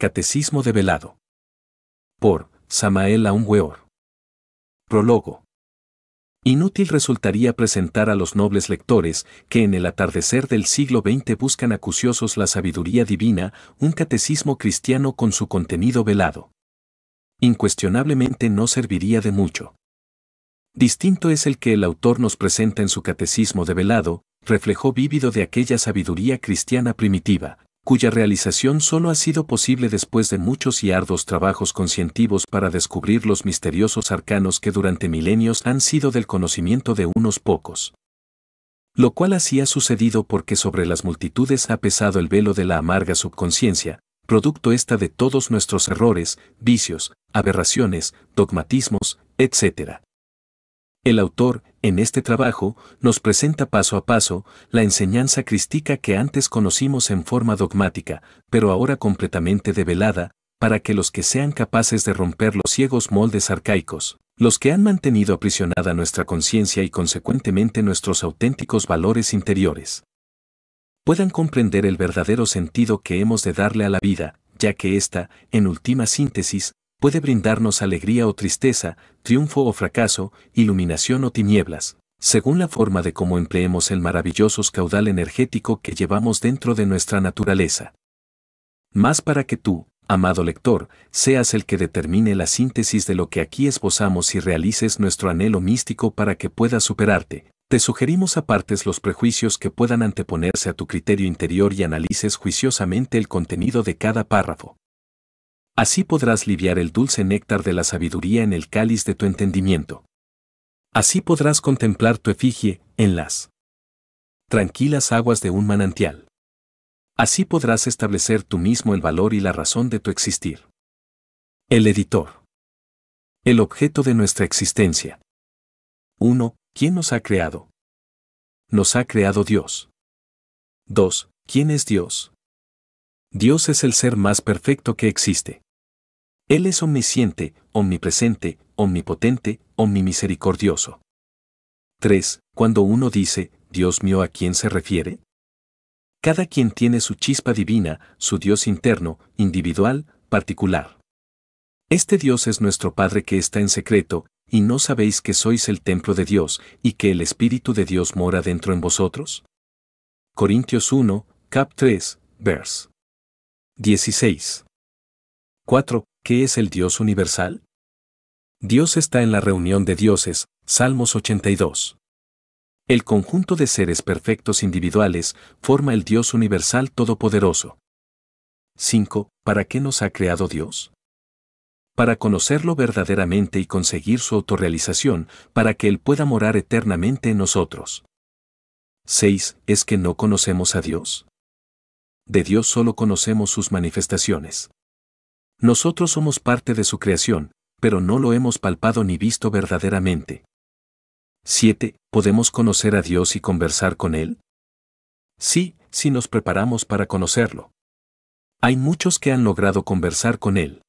Catecismo de Velado. Por Samael Aun Weor. Prólogo. Inútil resultaría presentar a los nobles lectores que en el atardecer del siglo XX buscan acuciosos la sabiduría divina, un catecismo cristiano con su contenido velado. Incuestionablemente no serviría de mucho. Distinto es el que el autor nos presenta en su catecismo de velado, reflejo vívido de aquella sabiduría cristiana primitiva, cuya realización solo ha sido posible después de muchos y arduos trabajos conscientivos para descubrir los misteriosos arcanos que durante milenios han sido del conocimiento de unos pocos. Lo cual así ha sucedido porque sobre las multitudes ha pesado el velo de la amarga subconsciencia, producto esta de todos nuestros errores, vicios, aberraciones, dogmatismos, etc. El autor, en este trabajo, nos presenta paso a paso la enseñanza crística que antes conocimos en forma dogmática, pero ahora completamente develada, para que los que sean capaces de romper los ciegos moldes arcaicos, los que han mantenido aprisionada nuestra conciencia y consecuentemente nuestros auténticos valores interiores, puedan comprender el verdadero sentido que hemos de darle a la vida, ya que ésta, en última síntesis, puede brindarnos alegría o tristeza, triunfo o fracaso, iluminación o tinieblas, según la forma de cómo empleemos el maravilloso caudal energético que llevamos dentro de nuestra naturaleza. Más para que tú, amado lector, seas el que determine la síntesis de lo que aquí esbozamos y realices nuestro anhelo místico para que puedas superarte. Te sugerimos apartes los prejuicios que puedan anteponerse a tu criterio interior y analices juiciosamente el contenido de cada párrafo. Así podrás liviar el dulce néctar de la sabiduría en el cáliz de tu entendimiento. Así podrás contemplar tu efigie en las tranquilas aguas de un manantial. Así podrás establecer tú mismo el valor y la razón de tu existir. El editor. El objeto de nuestra existencia. 1. ¿Quién nos ha creado? Nos ha creado Dios. 2. ¿Quién es Dios? Dios es el ser más perfecto que existe. Él es omnisciente, omnipresente, omnipotente, omnimisericordioso. 3. Cuando uno dice, Dios mío, ¿a quién se refiere? Cada quien tiene su chispa divina, su Dios interno, individual, particular. Este Dios es nuestro Padre que está en secreto, y no sabéis que sois el templo de Dios y que el Espíritu de Dios mora dentro en vosotros. Corintios 1, cap 3, vers 16. 4. ¿Qué es el Dios universal? Dios está en la reunión de dioses, Salmos 82. El conjunto de seres perfectos individuales forma el Dios universal todopoderoso. 5. ¿Para qué nos ha creado Dios? Para conocerlo verdaderamente y conseguir su autorrealización, para que Él pueda morar eternamente en nosotros. 6. ¿Es que no conocemos a Dios? De Dios solo conocemos sus manifestaciones. Nosotros somos parte de su creación, pero no lo hemos palpado ni visto verdaderamente. 7. ¿Podemos conocer a Dios y conversar con Él? Sí, si nos preparamos para conocerlo. Hay muchos que han logrado conversar con Él.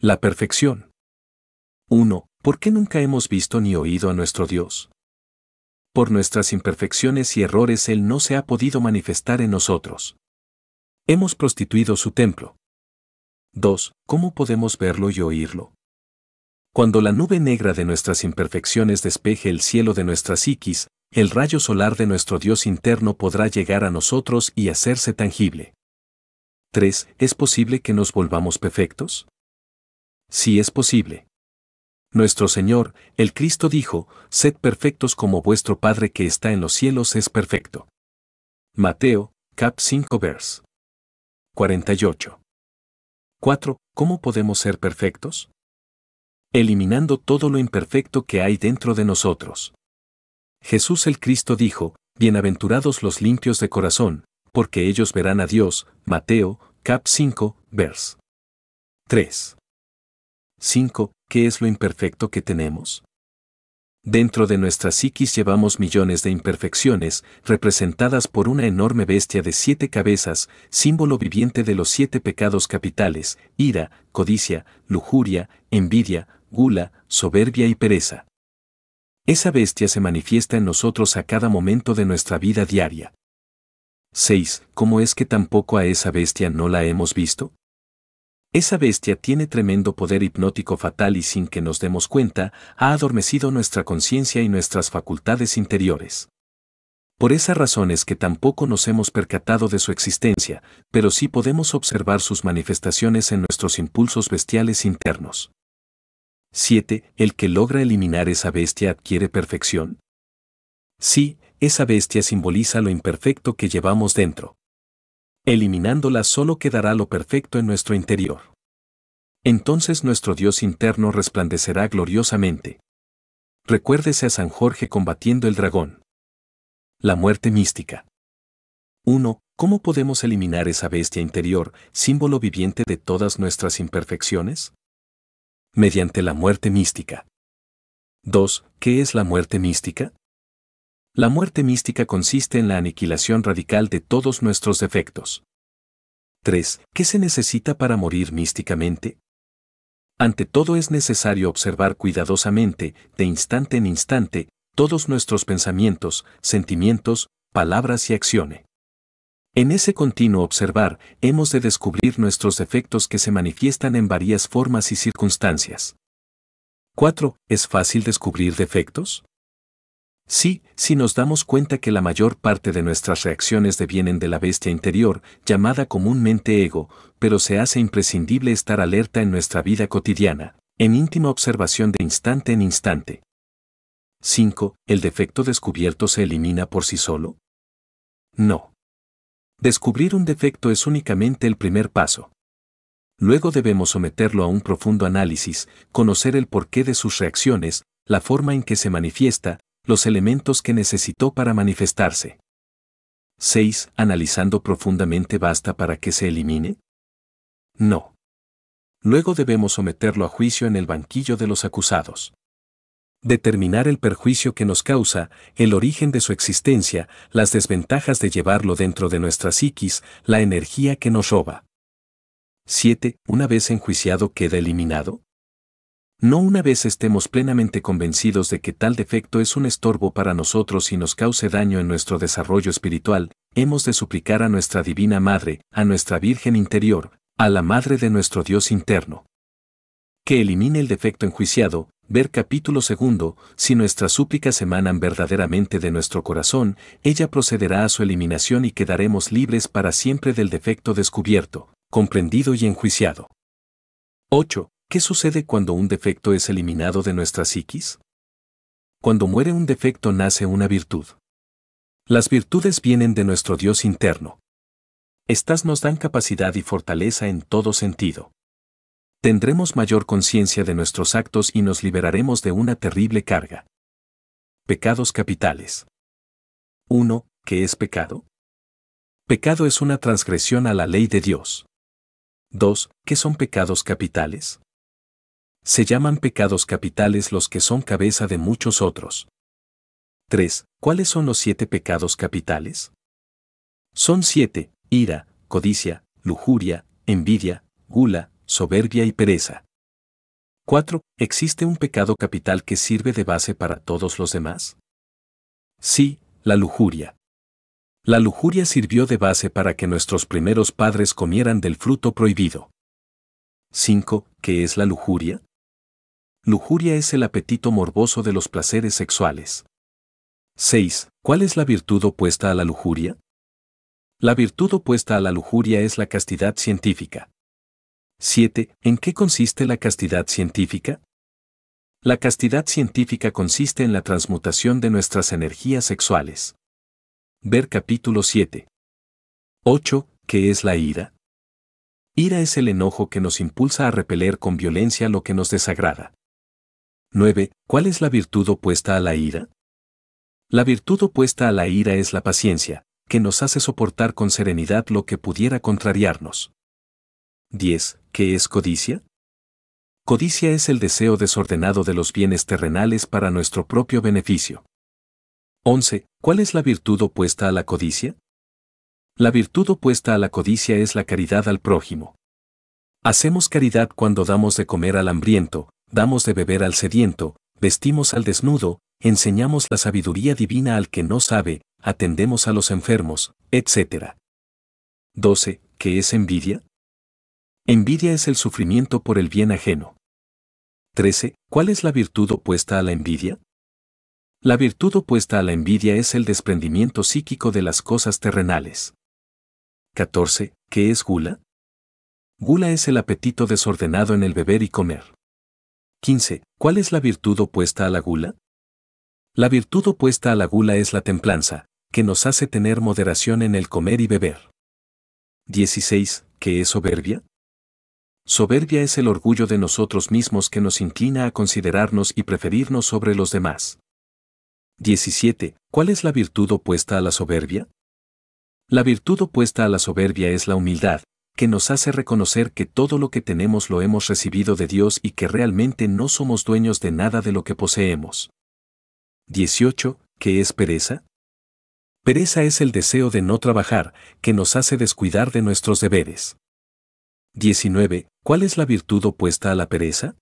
La perfección. 1. ¿Por qué nunca hemos visto ni oído a nuestro Dios? Por nuestras imperfecciones y errores Él no se ha podido manifestar en nosotros. Hemos prostituido su templo. 2. ¿Cómo podemos verlo y oírlo? Cuando la nube negra de nuestras imperfecciones despeje el cielo de nuestra psiquis, el rayo solar de nuestro Dios interno podrá llegar a nosotros y hacerse tangible. 3. ¿Es posible que nos volvamos perfectos? Sí es posible. Nuestro Señor, el Cristo dijo, Sed perfectos como vuestro Padre que está en los cielos es perfecto. Mateo, cap 5 vers. 48. 4. ¿Cómo podemos ser perfectos? Eliminando todo lo imperfecto que hay dentro de nosotros. Jesús el Cristo dijo, Bienaventurados los limpios de corazón, porque ellos verán a Dios. Mateo, cap 5, vers. 3. 5. ¿Qué es lo imperfecto que tenemos? Dentro de nuestra psiquis llevamos millones de imperfecciones, representadas por una enorme bestia de siete cabezas, símbolo viviente de los siete pecados capitales, ira, codicia, lujuria, envidia, gula, soberbia y pereza. Esa bestia se manifiesta en nosotros a cada momento de nuestra vida diaria. 6. ¿Cómo es que tampoco a esa bestia no la hemos visto? Esa bestia tiene tremendo poder hipnótico fatal y sin que nos demos cuenta, ha adormecido nuestra conciencia y nuestras facultades interiores. Por esa razón es que tampoco nos hemos percatado de su existencia, pero sí podemos observar sus manifestaciones en nuestros impulsos bestiales internos. 7. El que logra eliminar esa bestia adquiere perfección. Sí, esa bestia simboliza lo imperfecto que llevamos dentro. Eliminándola solo quedará lo perfecto en nuestro interior. Entonces nuestro Dios interno resplandecerá gloriosamente. Recuérdese a San Jorge combatiendo el dragón. La muerte mística. 1. ¿Cómo podemos eliminar esa bestia interior, símbolo viviente de todas nuestras imperfecciones? Mediante la muerte mística. 2. ¿Qué es la muerte mística? La muerte mística consiste en la aniquilación radical de todos nuestros defectos. 3. ¿Qué se necesita para morir místicamente? Ante todo es necesario observar cuidadosamente, de instante en instante, todos nuestros pensamientos, sentimientos, palabras y acciones. En ese continuo observar, hemos de descubrir nuestros defectos que se manifiestan en varias formas y circunstancias. 4. ¿Es fácil descubrir defectos? Sí, si nos damos cuenta que la mayor parte de nuestras reacciones devienen de la bestia interior, llamada comúnmente ego, pero se hace imprescindible estar alerta en nuestra vida cotidiana, en íntima observación de instante en instante. 5. ¿El defecto descubierto se elimina por sí solo? No. Descubrir un defecto es únicamente el primer paso. Luego debemos someterlo a un profundo análisis, conocer el porqué de sus reacciones, la forma en que se manifiesta, los elementos que necesitó para manifestarse. 6. Analizando profundamente basta para que se elimine? No. Luego debemos someterlo a juicio en el banquillo de los acusados. Determinar el perjuicio que nos causa, el origen de su existencia, las desventajas de llevarlo dentro de nuestra psiquis, la energía que nos roba. 7. Una vez enjuiciado queda eliminado. No una vez estemos plenamente convencidos de que tal defecto es un estorbo para nosotros y nos cause daño en nuestro desarrollo espiritual, hemos de suplicar a nuestra Divina Madre, a nuestra Virgen interior, a la Madre de nuestro Dios interno. Que elimine el defecto enjuiciado, ver capítulo segundo, si nuestras súplicas emanan verdaderamente de nuestro corazón, ella procederá a su eliminación y quedaremos libres para siempre del defecto descubierto, comprendido y enjuiciado. 8. ¿Qué sucede cuando un defecto es eliminado de nuestra psiquis? Cuando muere un defecto nace una virtud. Las virtudes vienen de nuestro Dios interno. Estas nos dan capacidad y fortaleza en todo sentido. Tendremos mayor conciencia de nuestros actos y nos liberaremos de una terrible carga. Pecados capitales. 1. ¿Qué es pecado? Pecado es una transgresión a la ley de Dios. 2. ¿Qué son pecados capitales? Se llaman pecados capitales los que son cabeza de muchos otros. 3. ¿Cuáles son los siete pecados capitales? Son siete, ira, codicia, lujuria, envidia, gula, soberbia y pereza. 4. ¿Existe un pecado capital que sirve de base para todos los demás? Sí, la lujuria. La lujuria sirvió de base para que nuestros primeros padres comieran del fruto prohibido. 5. ¿Qué es la lujuria? Lujuria es el apetito morboso de los placeres sexuales. 6. ¿Cuál es la virtud opuesta a la lujuria? La virtud opuesta a la lujuria es la castidad científica. 7. ¿En qué consiste la castidad científica? La castidad científica consiste en la transmutación de nuestras energías sexuales. Ver capítulo 7. 8. ¿Qué es la ira? Ira es el enojo que nos impulsa a repeler con violencia lo que nos desagrada. 9. ¿Cuál es la virtud opuesta a la ira? La virtud opuesta a la ira es la paciencia, que nos hace soportar con serenidad lo que pudiera contrariarnos. 10. ¿Qué es codicia? Codicia es el deseo desordenado de los bienes terrenales para nuestro propio beneficio. 11. ¿Cuál es la virtud opuesta a la codicia? La virtud opuesta a la codicia es la caridad al prójimo. Hacemos caridad cuando damos de comer al hambriento, damos de beber al sediento, vestimos al desnudo, enseñamos la sabiduría divina al que no sabe, atendemos a los enfermos, etc. 12. ¿Qué es envidia? Envidia es el sufrimiento por el bien ajeno. 13. ¿Cuál es la virtud opuesta a la envidia? La virtud opuesta a la envidia es el desprendimiento psíquico de las cosas terrenales. 14. ¿Qué es gula? Gula es el apetito desordenado en el beber y comer. 15. ¿Cuál es la virtud opuesta a la gula? La virtud opuesta a la gula es la templanza, que nos hace tener moderación en el comer y beber. 16. ¿Qué es soberbia? Soberbia es el orgullo de nosotros mismos que nos inclina a considerarnos y preferirnos sobre los demás. 17. ¿Cuál es la virtud opuesta a la soberbia? La virtud opuesta a la soberbia es la humildad, que nos hace reconocer que todo lo que tenemos lo hemos recibido de Dios y que realmente no somos dueños de nada de lo que poseemos. 18. ¿Qué es pereza? Pereza es el deseo de no trabajar, que nos hace descuidar de nuestros deberes. 19. ¿Cuál es la virtud opuesta a la pereza?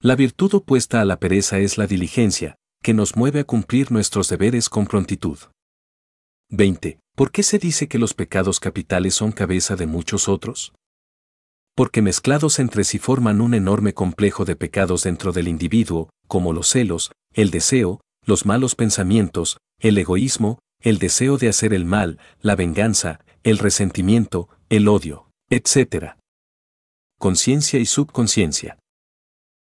La virtud opuesta a la pereza es la diligencia, que nos mueve a cumplir nuestros deberes con prontitud. 20. ¿Por qué se dice que los pecados capitales son cabeza de muchos otros? Porque mezclados entre sí forman un enorme complejo de pecados dentro del individuo, como los celos, el deseo, los malos pensamientos, el egoísmo, el deseo de hacer el mal, la venganza, el resentimiento, el odio, etc. Conciencia y subconciencia.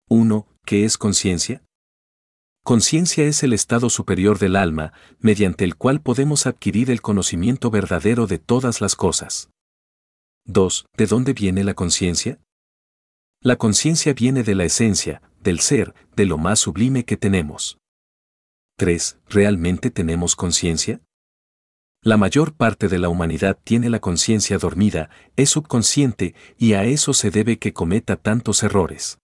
1. ¿Qué es conciencia? Conciencia es el estado superior del alma, mediante el cual podemos adquirir el conocimiento verdadero de todas las cosas. 2. ¿De dónde viene la conciencia? La conciencia viene de la esencia, del ser, de lo más sublime que tenemos. 3. ¿Realmente tenemos conciencia? La mayor parte de la humanidad tiene la conciencia dormida, es subconsciente, y a eso se debe que cometa tantos errores.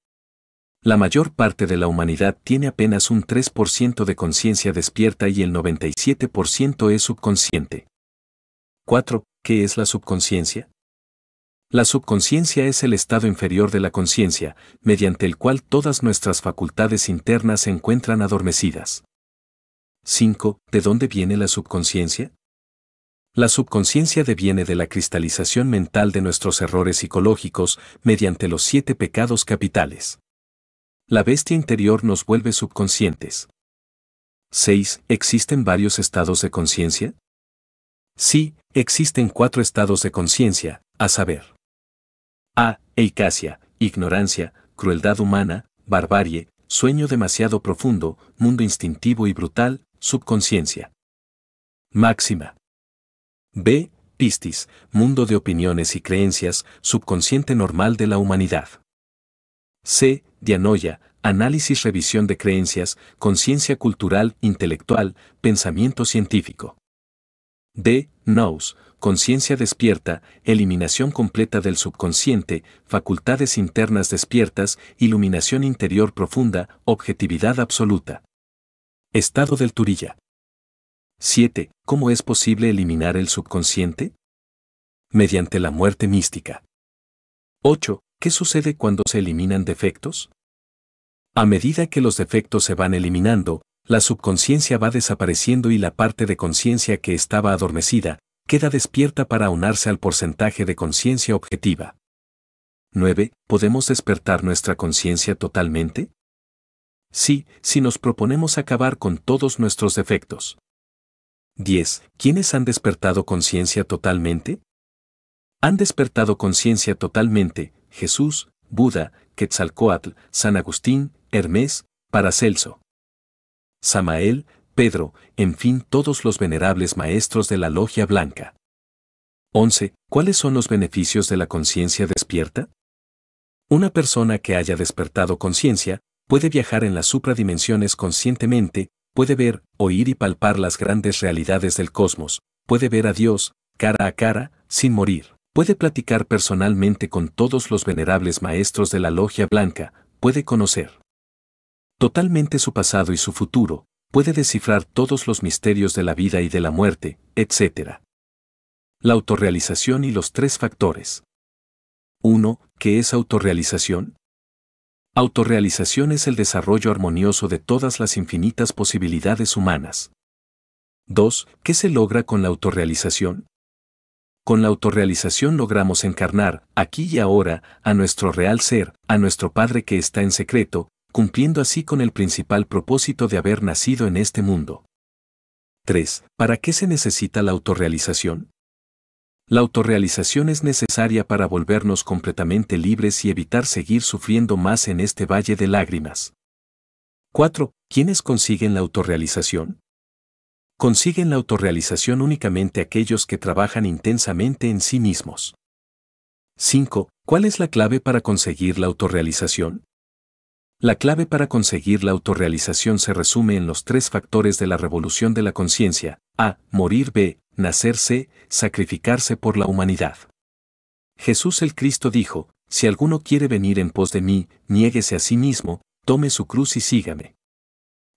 La mayor parte de la humanidad tiene apenas un 3% de conciencia despierta y el 97% es subconsciente. 4. ¿Qué es la subconsciencia? La subconsciencia es el estado inferior de la conciencia, mediante el cual todas nuestras facultades internas se encuentran adormecidas. 5. ¿De dónde viene la subconsciencia? La subconsciencia deviene de la cristalización mental de nuestros errores psicológicos mediante los siete pecados capitales. La bestia interior nos vuelve subconscientes. 6. ¿Existen varios estados de conciencia? Sí, existen cuatro estados de conciencia, a saber. A. Eicasia, ignorancia, crueldad humana, barbarie, sueño demasiado profundo, mundo instintivo y brutal, subconsciencia. Máxima. B. Pistis, mundo de opiniones y creencias, subconsciente normal de la humanidad. C. Dianoia, análisis revisión de creencias, conciencia cultural, intelectual, pensamiento científico. D. Nous, conciencia despierta, eliminación completa del subconsciente, facultades internas despiertas, iluminación interior profunda, objetividad absoluta. Estado del Turilla. 7. ¿Cómo es posible eliminar el subconsciente? Mediante la muerte mística. 8. ¿qué sucede cuando se eliminan defectos? A medida que los defectos se van eliminando, la subconsciencia va desapareciendo y la parte de conciencia que estaba adormecida, queda despierta para unarse al porcentaje de conciencia objetiva. 9. ¿Podemos despertar nuestra conciencia totalmente? Sí, si nos proponemos acabar con todos nuestros defectos. 10. ¿Quiénes han despertado conciencia totalmente? Han despertado conciencia totalmente, Jesús, Buda, Quetzalcoatl, San Agustín, Hermes, Paracelso. Samael, Pedro, en fin todos los venerables maestros de la Logia Blanca. 11. ¿Cuáles son los beneficios de la conciencia despierta? Una persona que haya despertado conciencia puede viajar en las supradimensiones conscientemente, puede ver, oír y palpar las grandes realidades del cosmos, puede ver a Dios, cara a cara, sin morir puede platicar personalmente con todos los venerables maestros de la Logia Blanca, puede conocer totalmente su pasado y su futuro, puede descifrar todos los misterios de la vida y de la muerte, etc. La autorrealización y los tres factores. 1. ¿Qué es autorrealización? Autorrealización es el desarrollo armonioso de todas las infinitas posibilidades humanas. 2. ¿Qué se logra con la autorrealización? Con la autorrealización logramos encarnar, aquí y ahora, a nuestro real ser, a nuestro Padre que está en secreto, cumpliendo así con el principal propósito de haber nacido en este mundo. 3. ¿Para qué se necesita la autorrealización? La autorrealización es necesaria para volvernos completamente libres y evitar seguir sufriendo más en este valle de lágrimas. 4. ¿Quiénes consiguen la autorrealización? consiguen la autorrealización únicamente aquellos que trabajan intensamente en sí mismos. 5. ¿Cuál es la clave para conseguir la autorrealización? La clave para conseguir la autorrealización se resume en los tres factores de la revolución de la conciencia, a. morir b. nacerse, sacrificarse por la humanidad. Jesús el Cristo dijo, si alguno quiere venir en pos de mí, niéguese a sí mismo, tome su cruz y sígame.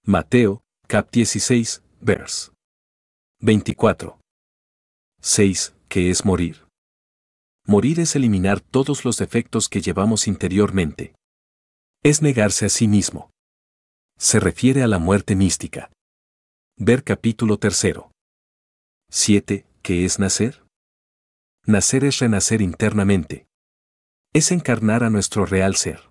Mateo, cap 16, vers. 24. 6. ¿Qué es morir? Morir es eliminar todos los defectos que llevamos interiormente. Es negarse a sí mismo. Se refiere a la muerte mística. Ver capítulo 3. 7. ¿Qué es nacer? Nacer es renacer internamente. Es encarnar a nuestro real ser.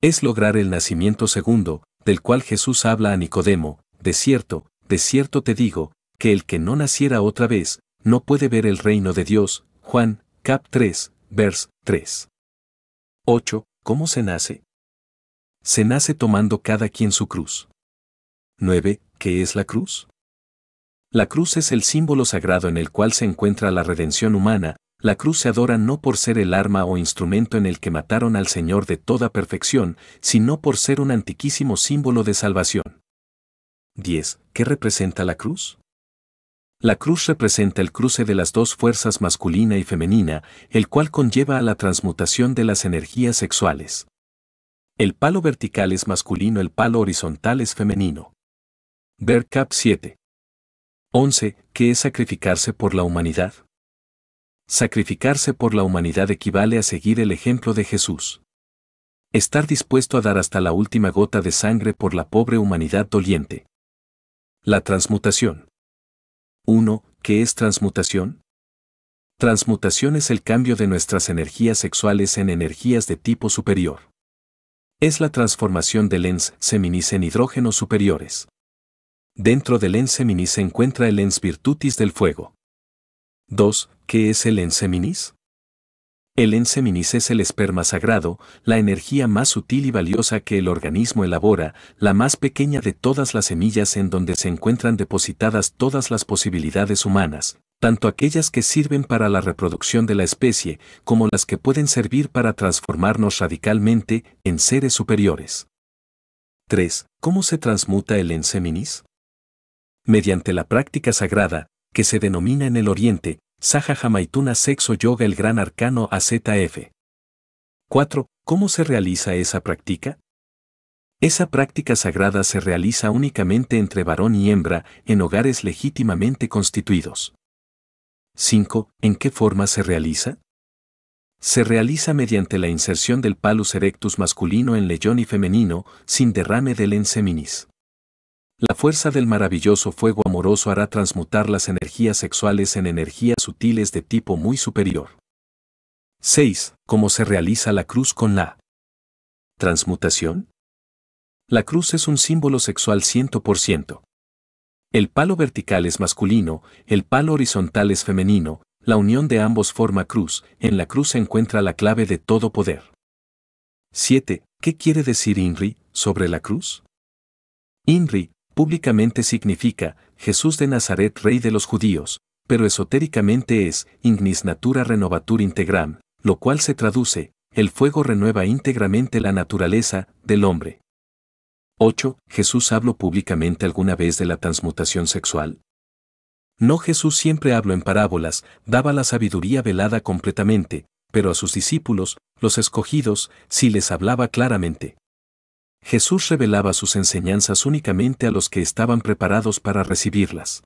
Es lograr el nacimiento segundo, del cual Jesús habla a Nicodemo, de cierto, de cierto te digo, que el que no naciera otra vez, no puede ver el reino de Dios. Juan, cap 3, vers 3. 8. ¿Cómo se nace? Se nace tomando cada quien su cruz. 9. ¿Qué es la cruz? La cruz es el símbolo sagrado en el cual se encuentra la redención humana, la cruz se adora no por ser el arma o instrumento en el que mataron al Señor de toda perfección, sino por ser un antiquísimo símbolo de salvación. 10. ¿Qué representa la cruz? La cruz representa el cruce de las dos fuerzas masculina y femenina, el cual conlleva a la transmutación de las energías sexuales. El palo vertical es masculino, el palo horizontal es femenino. Ver cap 7. 11. ¿Qué es sacrificarse por la humanidad? Sacrificarse por la humanidad equivale a seguir el ejemplo de Jesús. Estar dispuesto a dar hasta la última gota de sangre por la pobre humanidad doliente. La transmutación. 1. ¿Qué es transmutación? Transmutación es el cambio de nuestras energías sexuales en energías de tipo superior. Es la transformación del lens seminis en hidrógenos superiores. Dentro del lens seminis se encuentra el lens virtutis del fuego. 2. ¿Qué es el lens seminis? El enseminis es el esperma sagrado, la energía más sutil y valiosa que el organismo elabora, la más pequeña de todas las semillas en donde se encuentran depositadas todas las posibilidades humanas, tanto aquellas que sirven para la reproducción de la especie como las que pueden servir para transformarnos radicalmente en seres superiores. 3. ¿Cómo se transmuta el enseminis? Mediante la práctica sagrada, que se denomina en el Oriente Saja Jamaituna Sexo Yoga El Gran Arcano AZF. 4. ¿Cómo se realiza esa práctica? Esa práctica sagrada se realiza únicamente entre varón y hembra, en hogares legítimamente constituidos. 5. ¿En qué forma se realiza? Se realiza mediante la inserción del palus erectus masculino en leyón y femenino, sin derrame del enseminis. La fuerza del maravilloso fuego amoroso hará transmutar las energías sexuales en energías sutiles de tipo muy superior. 6. ¿Cómo se realiza la cruz con la transmutación? La cruz es un símbolo sexual 100%. El palo vertical es masculino, el palo horizontal es femenino, la unión de ambos forma cruz, en la cruz se encuentra la clave de todo poder. 7. ¿Qué quiere decir INRI sobre la cruz? públicamente significa Jesús de Nazaret, Rey de los Judíos, pero esotéricamente es Ignis Natura Renovatur Integram, lo cual se traduce, el fuego renueva íntegramente la naturaleza del hombre. 8. ¿Jesús habló públicamente alguna vez de la transmutación sexual? No Jesús siempre habló en parábolas, daba la sabiduría velada completamente, pero a sus discípulos, los escogidos, sí les hablaba claramente. Jesús revelaba sus enseñanzas únicamente a los que estaban preparados para recibirlas.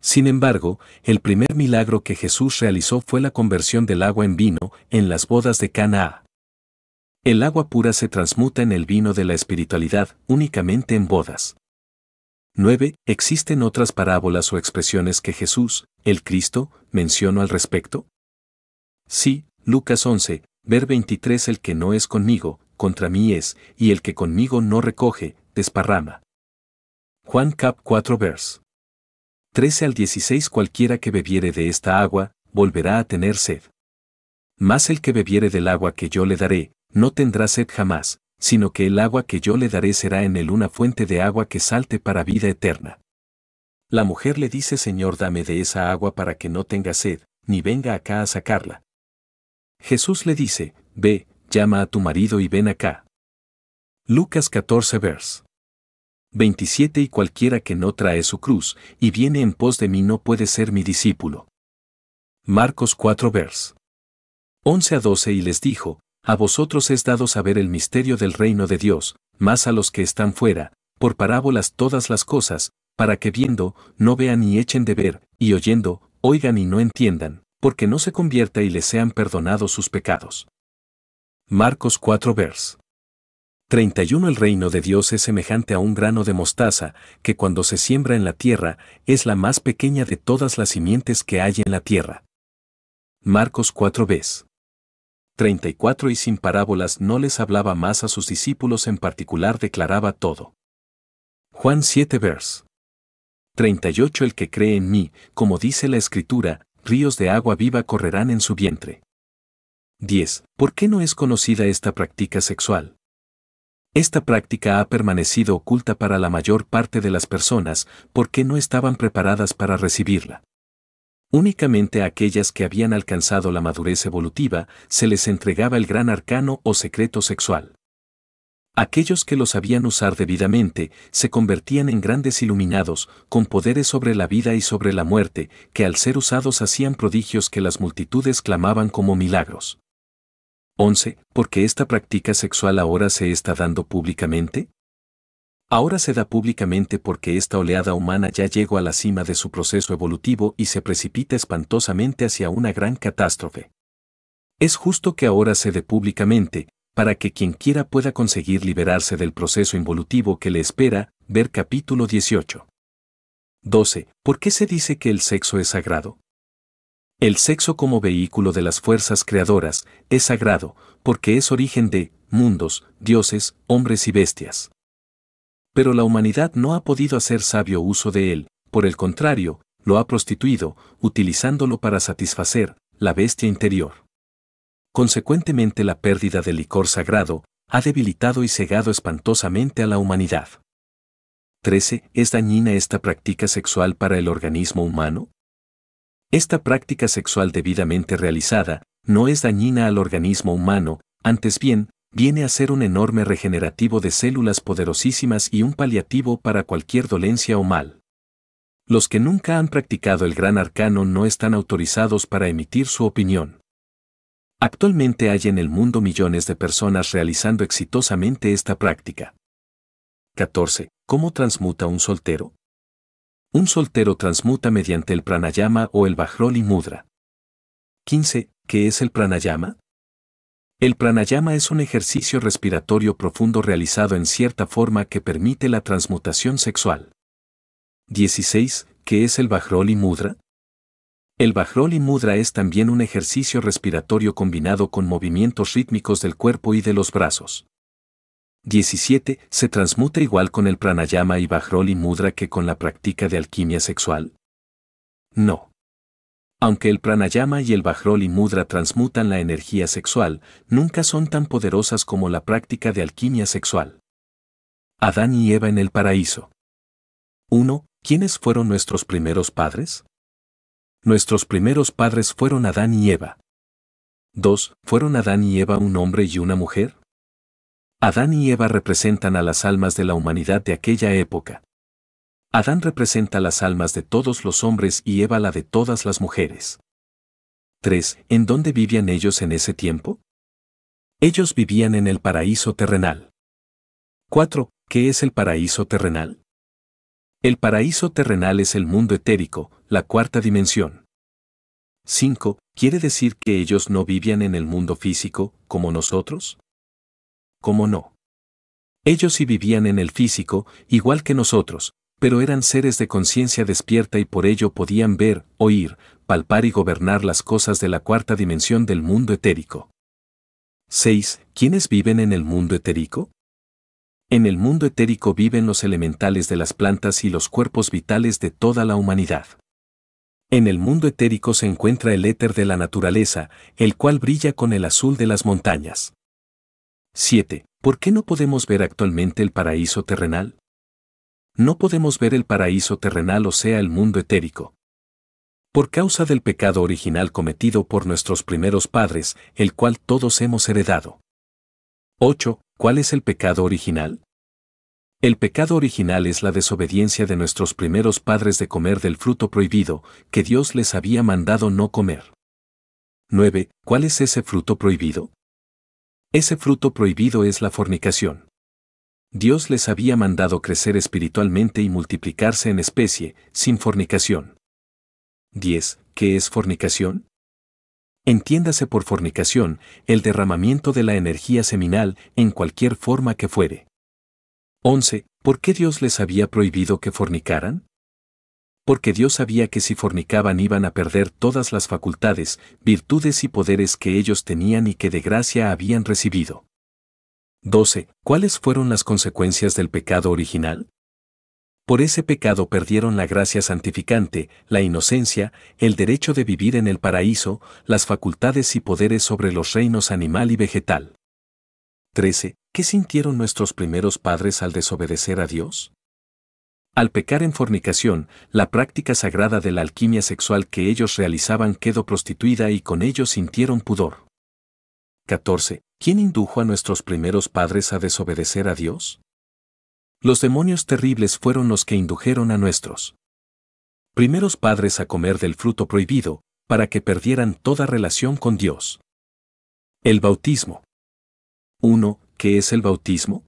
Sin embargo, el primer milagro que Jesús realizó fue la conversión del agua en vino en las bodas de Canaá. El agua pura se transmuta en el vino de la espiritualidad únicamente en bodas. 9. ¿Existen otras parábolas o expresiones que Jesús, el Cristo, mencionó al respecto? Sí, Lucas 11, ver 23 El que no es conmigo, contra mí es, y el que conmigo no recoge, desparrama. Juan cap 4 vers. 13 al 16 Cualquiera que bebiere de esta agua, volverá a tener sed. Mas el que bebiere del agua que yo le daré, no tendrá sed jamás, sino que el agua que yo le daré será en él una fuente de agua que salte para vida eterna. La mujer le dice, Señor, dame de esa agua para que no tenga sed, ni venga acá a sacarla. Jesús le dice, Ve, llama a tu marido y ven acá. Lucas 14 vers. 27 Y cualquiera que no trae su cruz y viene en pos de mí no puede ser mi discípulo. Marcos 4 vers. 11 a 12 Y les dijo, A vosotros es dado saber el misterio del reino de Dios, más a los que están fuera, por parábolas todas las cosas, para que viendo, no vean y echen de ver, y oyendo, oigan y no entiendan, porque no se convierta y les sean perdonados sus pecados. Marcos 4 vers. 31 El reino de Dios es semejante a un grano de mostaza, que cuando se siembra en la tierra, es la más pequeña de todas las simientes que hay en la tierra. Marcos 4 vers. 34 Y sin parábolas no les hablaba más a sus discípulos en particular declaraba todo. Juan 7 vers. 38 El que cree en mí, como dice la escritura, ríos de agua viva correrán en su vientre. 10. ¿Por qué no es conocida esta práctica sexual? Esta práctica ha permanecido oculta para la mayor parte de las personas porque no estaban preparadas para recibirla. Únicamente a aquellas que habían alcanzado la madurez evolutiva se les entregaba el gran arcano o secreto sexual. Aquellos que lo sabían usar debidamente se convertían en grandes iluminados, con poderes sobre la vida y sobre la muerte, que al ser usados hacían prodigios que las multitudes clamaban como milagros. 11. ¿Por qué esta práctica sexual ahora se está dando públicamente? Ahora se da públicamente porque esta oleada humana ya llegó a la cima de su proceso evolutivo y se precipita espantosamente hacia una gran catástrofe. Es justo que ahora se dé públicamente, para que quien quiera pueda conseguir liberarse del proceso involutivo que le espera, ver capítulo 18. 12. ¿Por qué se dice que el sexo es sagrado? El sexo como vehículo de las fuerzas creadoras es sagrado porque es origen de mundos, dioses, hombres y bestias. Pero la humanidad no ha podido hacer sabio uso de él, por el contrario, lo ha prostituido, utilizándolo para satisfacer la bestia interior. Consecuentemente la pérdida del licor sagrado ha debilitado y cegado espantosamente a la humanidad. 13. ¿Es dañina esta práctica sexual para el organismo humano? Esta práctica sexual debidamente realizada no es dañina al organismo humano, antes bien, viene a ser un enorme regenerativo de células poderosísimas y un paliativo para cualquier dolencia o mal. Los que nunca han practicado el gran arcano no están autorizados para emitir su opinión. Actualmente hay en el mundo millones de personas realizando exitosamente esta práctica. 14. ¿Cómo transmuta un soltero? Un soltero transmuta mediante el pranayama o el Bajroli Mudra. 15. ¿Qué es el pranayama? El pranayama es un ejercicio respiratorio profundo realizado en cierta forma que permite la transmutación sexual. 16. ¿Qué es el Bajroli Mudra? El Bajroli Mudra es también un ejercicio respiratorio combinado con movimientos rítmicos del cuerpo y de los brazos. 17. Se transmuta igual con el pranayama y bajrol y mudra que con la práctica de alquimia sexual. No. Aunque el pranayama y el bajrol y mudra transmutan la energía sexual, nunca son tan poderosas como la práctica de alquimia sexual. Adán y Eva en el paraíso. 1. ¿Quiénes fueron nuestros primeros padres? Nuestros primeros padres fueron Adán y Eva. 2. ¿Fueron Adán y Eva un hombre y una mujer? Adán y Eva representan a las almas de la humanidad de aquella época. Adán representa las almas de todos los hombres y Eva la de todas las mujeres. 3. ¿En dónde vivían ellos en ese tiempo? Ellos vivían en el paraíso terrenal. 4. ¿Qué es el paraíso terrenal? El paraíso terrenal es el mundo etérico, la cuarta dimensión. 5. ¿Quiere decir que ellos no vivían en el mundo físico, como nosotros? como no. Ellos sí vivían en el físico, igual que nosotros, pero eran seres de conciencia despierta y por ello podían ver, oír, palpar y gobernar las cosas de la cuarta dimensión del mundo etérico. 6. ¿Quiénes viven en el mundo etérico? En el mundo etérico viven los elementales de las plantas y los cuerpos vitales de toda la humanidad. En el mundo etérico se encuentra el éter de la naturaleza, el cual brilla con el azul de las montañas. 7. ¿Por qué no podemos ver actualmente el paraíso terrenal? No podemos ver el paraíso terrenal o sea el mundo etérico. Por causa del pecado original cometido por nuestros primeros padres, el cual todos hemos heredado. 8. ¿Cuál es el pecado original? El pecado original es la desobediencia de nuestros primeros padres de comer del fruto prohibido, que Dios les había mandado no comer. 9. ¿Cuál es ese fruto prohibido? Ese fruto prohibido es la fornicación. Dios les había mandado crecer espiritualmente y multiplicarse en especie, sin fornicación. 10. ¿Qué es fornicación? Entiéndase por fornicación el derramamiento de la energía seminal en cualquier forma que fuere. 11. ¿Por qué Dios les había prohibido que fornicaran? porque Dios sabía que si fornicaban iban a perder todas las facultades, virtudes y poderes que ellos tenían y que de gracia habían recibido. 12. ¿Cuáles fueron las consecuencias del pecado original? Por ese pecado perdieron la gracia santificante, la inocencia, el derecho de vivir en el paraíso, las facultades y poderes sobre los reinos animal y vegetal. 13. ¿Qué sintieron nuestros primeros padres al desobedecer a Dios? Al pecar en fornicación, la práctica sagrada de la alquimia sexual que ellos realizaban quedó prostituida y con ello sintieron pudor. 14. ¿Quién indujo a nuestros primeros padres a desobedecer a Dios? Los demonios terribles fueron los que indujeron a nuestros primeros padres a comer del fruto prohibido, para que perdieran toda relación con Dios. El bautismo. 1. ¿Qué es el bautismo?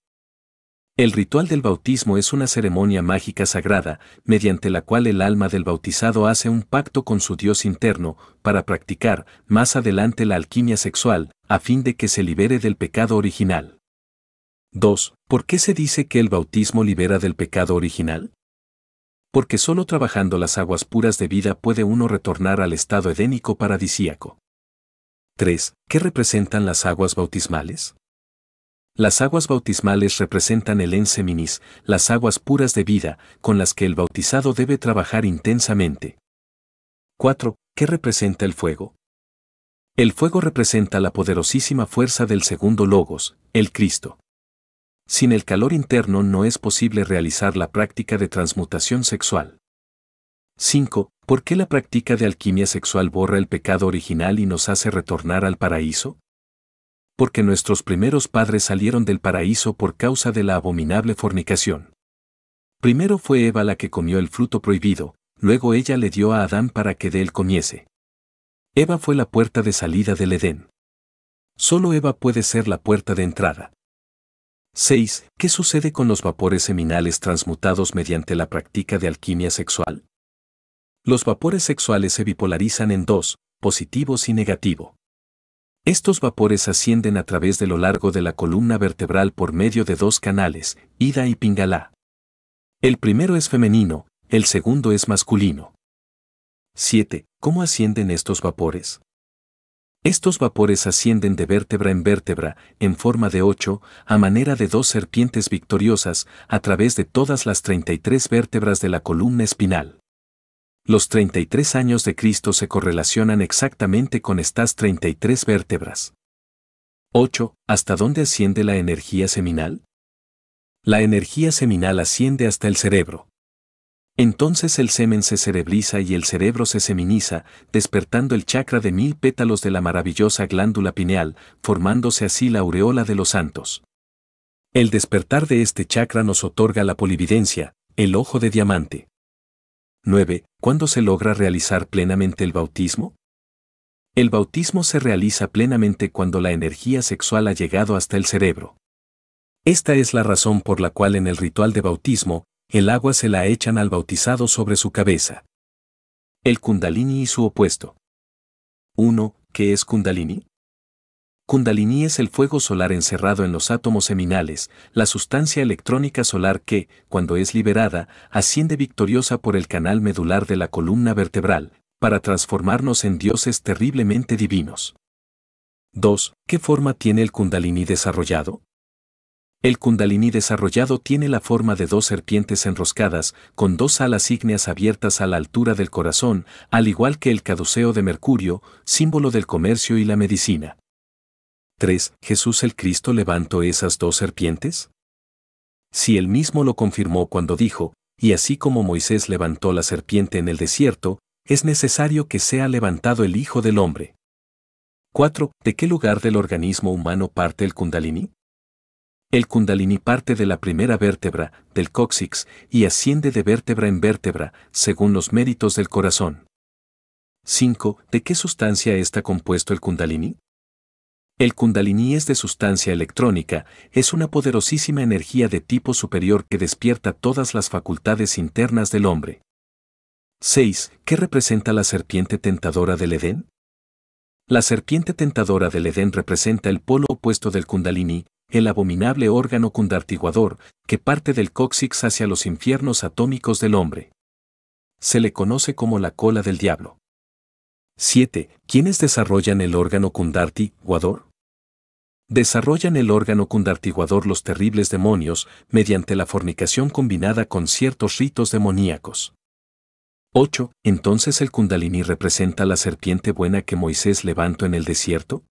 El ritual del bautismo es una ceremonia mágica sagrada, mediante la cual el alma del bautizado hace un pacto con su Dios interno, para practicar más adelante la alquimia sexual, a fin de que se libere del pecado original. 2. ¿Por qué se dice que el bautismo libera del pecado original? Porque solo trabajando las aguas puras de vida puede uno retornar al estado edénico paradisíaco. 3. ¿Qué representan las aguas bautismales? Las aguas bautismales representan el enseminis, las aguas puras de vida, con las que el bautizado debe trabajar intensamente. 4. ¿Qué representa el fuego? El fuego representa la poderosísima fuerza del segundo logos, el Cristo. Sin el calor interno no es posible realizar la práctica de transmutación sexual. 5. ¿Por qué la práctica de alquimia sexual borra el pecado original y nos hace retornar al paraíso? porque nuestros primeros padres salieron del paraíso por causa de la abominable fornicación. Primero fue Eva la que comió el fruto prohibido, luego ella le dio a Adán para que de él comiese. Eva fue la puerta de salida del Edén. Solo Eva puede ser la puerta de entrada. 6. ¿Qué sucede con los vapores seminales transmutados mediante la práctica de alquimia sexual? Los vapores sexuales se bipolarizan en dos, positivos y negativos. Estos vapores ascienden a través de lo largo de la columna vertebral por medio de dos canales, Ida y Pingalá. El primero es femenino, el segundo es masculino. 7. ¿Cómo ascienden estos vapores? Estos vapores ascienden de vértebra en vértebra, en forma de ocho, a manera de dos serpientes victoriosas, a través de todas las 33 vértebras de la columna espinal los 33 años de Cristo se correlacionan exactamente con estas 33 vértebras. 8. ¿Hasta dónde asciende la energía seminal? La energía seminal asciende hasta el cerebro. Entonces el semen se cerebriza y el cerebro se seminiza, despertando el chakra de mil pétalos de la maravillosa glándula pineal, formándose así la aureola de los santos. El despertar de este chakra nos otorga la polividencia, el ojo de diamante. 9. ¿Cuándo se logra realizar plenamente el bautismo? El bautismo se realiza plenamente cuando la energía sexual ha llegado hasta el cerebro. Esta es la razón por la cual en el ritual de bautismo, el agua se la echan al bautizado sobre su cabeza. El kundalini y su opuesto. 1. ¿Qué es kundalini? Kundalini es el fuego solar encerrado en los átomos seminales, la sustancia electrónica solar que, cuando es liberada, asciende victoriosa por el canal medular de la columna vertebral, para transformarnos en dioses terriblemente divinos. 2. ¿Qué forma tiene el Kundalini desarrollado? El Kundalini desarrollado tiene la forma de dos serpientes enroscadas, con dos alas ígneas abiertas a la altura del corazón, al igual que el caduceo de Mercurio, símbolo del comercio y la medicina. 3. ¿Jesús el Cristo levantó esas dos serpientes? Si él mismo lo confirmó cuando dijo, y así como Moisés levantó la serpiente en el desierto, es necesario que sea levantado el Hijo del Hombre. 4. ¿De qué lugar del organismo humano parte el kundalini? El kundalini parte de la primera vértebra, del cóccix, y asciende de vértebra en vértebra, según los méritos del corazón. 5. ¿De qué sustancia está compuesto el kundalini? El kundalini es de sustancia electrónica, es una poderosísima energía de tipo superior que despierta todas las facultades internas del hombre. 6. ¿Qué representa la serpiente tentadora del Edén? La serpiente tentadora del Edén representa el polo opuesto del kundalini, el abominable órgano kundartiguador, que parte del cóccix hacia los infiernos atómicos del hombre. Se le conoce como la cola del diablo. 7. ¿Quiénes desarrollan el órgano kundartiguador? desarrollan el órgano cundartiguador los terribles demonios mediante la fornicación combinada con ciertos ritos demoníacos. 8. Entonces el kundalini representa la serpiente buena que Moisés levantó en el desierto.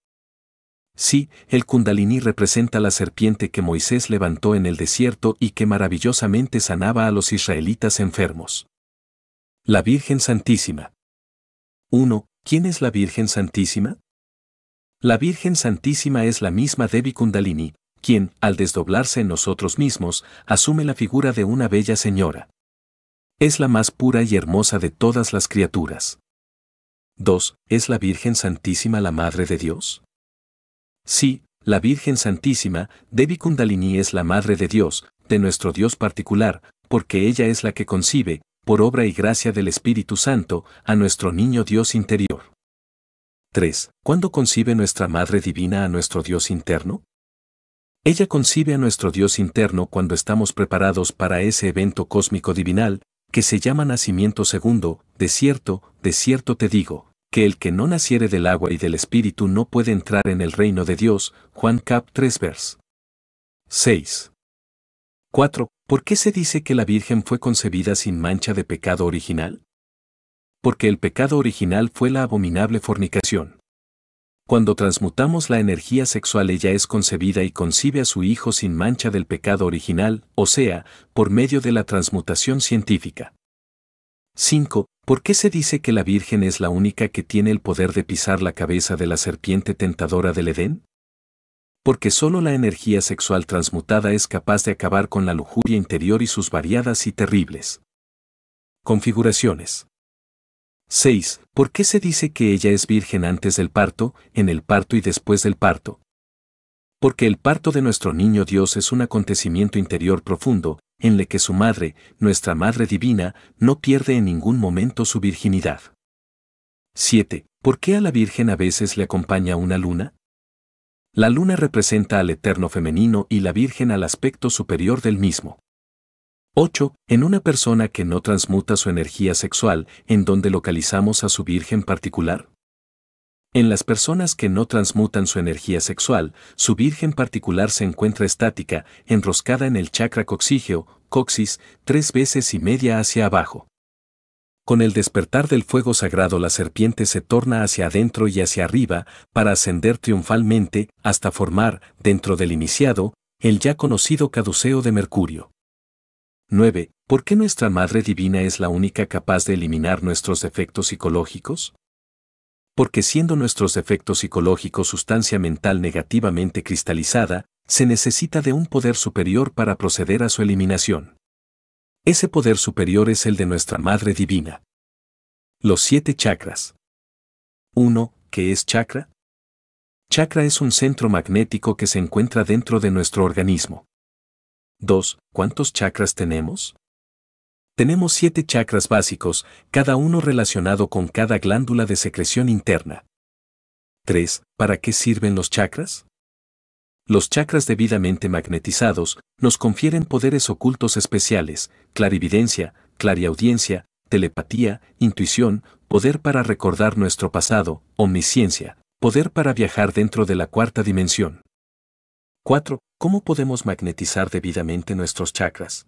Sí, el kundalini representa la serpiente que Moisés levantó en el desierto y que maravillosamente sanaba a los israelitas enfermos. La Virgen Santísima. 1. ¿Quién es la Virgen Santísima? La Virgen Santísima es la misma Devi Kundalini, quien, al desdoblarse en nosotros mismos, asume la figura de una bella señora. Es la más pura y hermosa de todas las criaturas. 2. ¿Es la Virgen Santísima la Madre de Dios? Sí, la Virgen Santísima, Devi Kundalini es la Madre de Dios, de nuestro Dios particular, porque ella es la que concibe, por obra y gracia del Espíritu Santo, a nuestro niño Dios interior. 3. ¿Cuándo concibe nuestra Madre Divina a nuestro Dios interno? Ella concibe a nuestro Dios interno cuando estamos preparados para ese evento cósmico divinal, que se llama nacimiento segundo, de cierto, de cierto te digo, que el que no naciere del agua y del espíritu no puede entrar en el reino de Dios, Juan cap 3 vers. 6. 4. ¿Por qué se dice que la Virgen fue concebida sin mancha de pecado original? porque el pecado original fue la abominable fornicación. Cuando transmutamos la energía sexual ella es concebida y concibe a su hijo sin mancha del pecado original, o sea, por medio de la transmutación científica. 5. ¿Por qué se dice que la Virgen es la única que tiene el poder de pisar la cabeza de la serpiente tentadora del Edén? Porque solo la energía sexual transmutada es capaz de acabar con la lujuria interior y sus variadas y terribles configuraciones. 6. ¿Por qué se dice que ella es virgen antes del parto, en el parto y después del parto? Porque el parto de nuestro niño Dios es un acontecimiento interior profundo, en el que su madre, nuestra madre divina, no pierde en ningún momento su virginidad. 7. ¿Por qué a la Virgen a veces le acompaña una luna? La luna representa al eterno femenino y la Virgen al aspecto superior del mismo. 8. En una persona que no transmuta su energía sexual, en dónde localizamos a su Virgen particular. En las personas que no transmutan su energía sexual, su Virgen particular se encuentra estática, enroscada en el chakra coxígeo, coxis, tres veces y media hacia abajo. Con el despertar del fuego sagrado la serpiente se torna hacia adentro y hacia arriba para ascender triunfalmente hasta formar, dentro del iniciado, el ya conocido caduceo de Mercurio. 9. ¿Por qué nuestra Madre Divina es la única capaz de eliminar nuestros defectos psicológicos? Porque siendo nuestros defectos psicológicos sustancia mental negativamente cristalizada, se necesita de un poder superior para proceder a su eliminación. Ese poder superior es el de nuestra Madre Divina. Los siete chakras. 1. ¿Qué es chakra? Chakra es un centro magnético que se encuentra dentro de nuestro organismo. 2. ¿Cuántos chakras tenemos? Tenemos siete chakras básicos, cada uno relacionado con cada glándula de secreción interna. 3. ¿Para qué sirven los chakras? Los chakras debidamente magnetizados nos confieren poderes ocultos especiales, clarividencia, clariaudiencia, telepatía, intuición, poder para recordar nuestro pasado, omnisciencia, poder para viajar dentro de la cuarta dimensión. 4. ¿cómo podemos magnetizar debidamente nuestros chakras?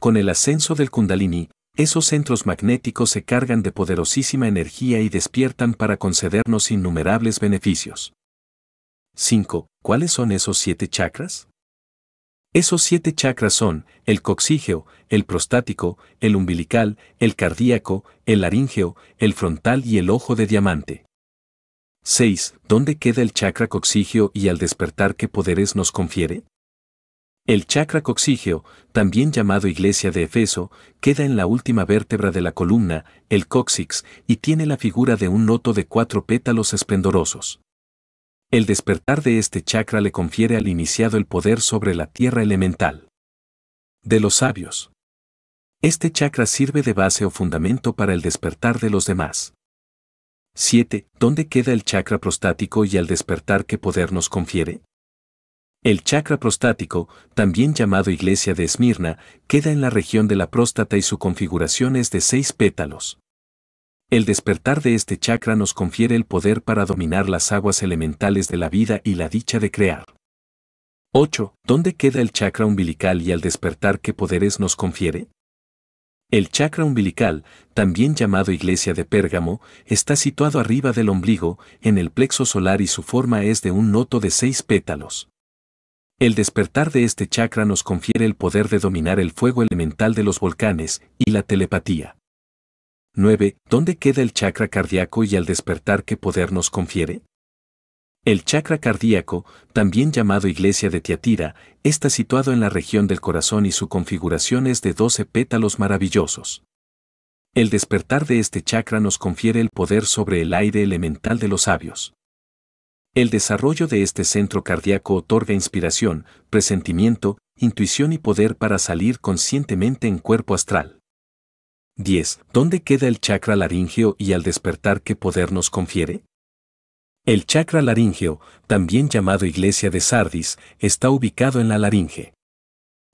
Con el ascenso del kundalini, esos centros magnéticos se cargan de poderosísima energía y despiertan para concedernos innumerables beneficios. 5. ¿Cuáles son esos siete chakras? Esos siete chakras son el coxígeo, el prostático, el umbilical, el cardíaco, el laríngeo, el frontal y el ojo de diamante. 6. ¿Dónde queda el chakra coxigio y al despertar qué poderes nos confiere? El chakra coxigio, también llamado iglesia de Efeso, queda en la última vértebra de la columna, el cóccix, y tiene la figura de un loto de cuatro pétalos esplendorosos. El despertar de este chakra le confiere al iniciado el poder sobre la tierra elemental. De los sabios. Este chakra sirve de base o fundamento para el despertar de los demás. 7. ¿Dónde queda el chakra prostático y al despertar qué poder nos confiere? El chakra prostático, también llamado iglesia de Esmirna, queda en la región de la próstata y su configuración es de seis pétalos. El despertar de este chakra nos confiere el poder para dominar las aguas elementales de la vida y la dicha de crear. 8. ¿Dónde queda el chakra umbilical y al despertar qué poderes nos confiere? El chakra umbilical, también llamado iglesia de Pérgamo, está situado arriba del ombligo, en el plexo solar y su forma es de un noto de seis pétalos. El despertar de este chakra nos confiere el poder de dominar el fuego elemental de los volcanes y la telepatía. 9. ¿Dónde queda el chakra cardíaco y al despertar qué poder nos confiere? El chakra cardíaco, también llamado iglesia de Tiatira, está situado en la región del corazón y su configuración es de 12 pétalos maravillosos. El despertar de este chakra nos confiere el poder sobre el aire elemental de los sabios. El desarrollo de este centro cardíaco otorga inspiración, presentimiento, intuición y poder para salir conscientemente en cuerpo astral. 10. ¿Dónde queda el chakra laríngeo y al despertar qué poder nos confiere? El chakra laríngeo, también llamado iglesia de Sardis, está ubicado en la laringe.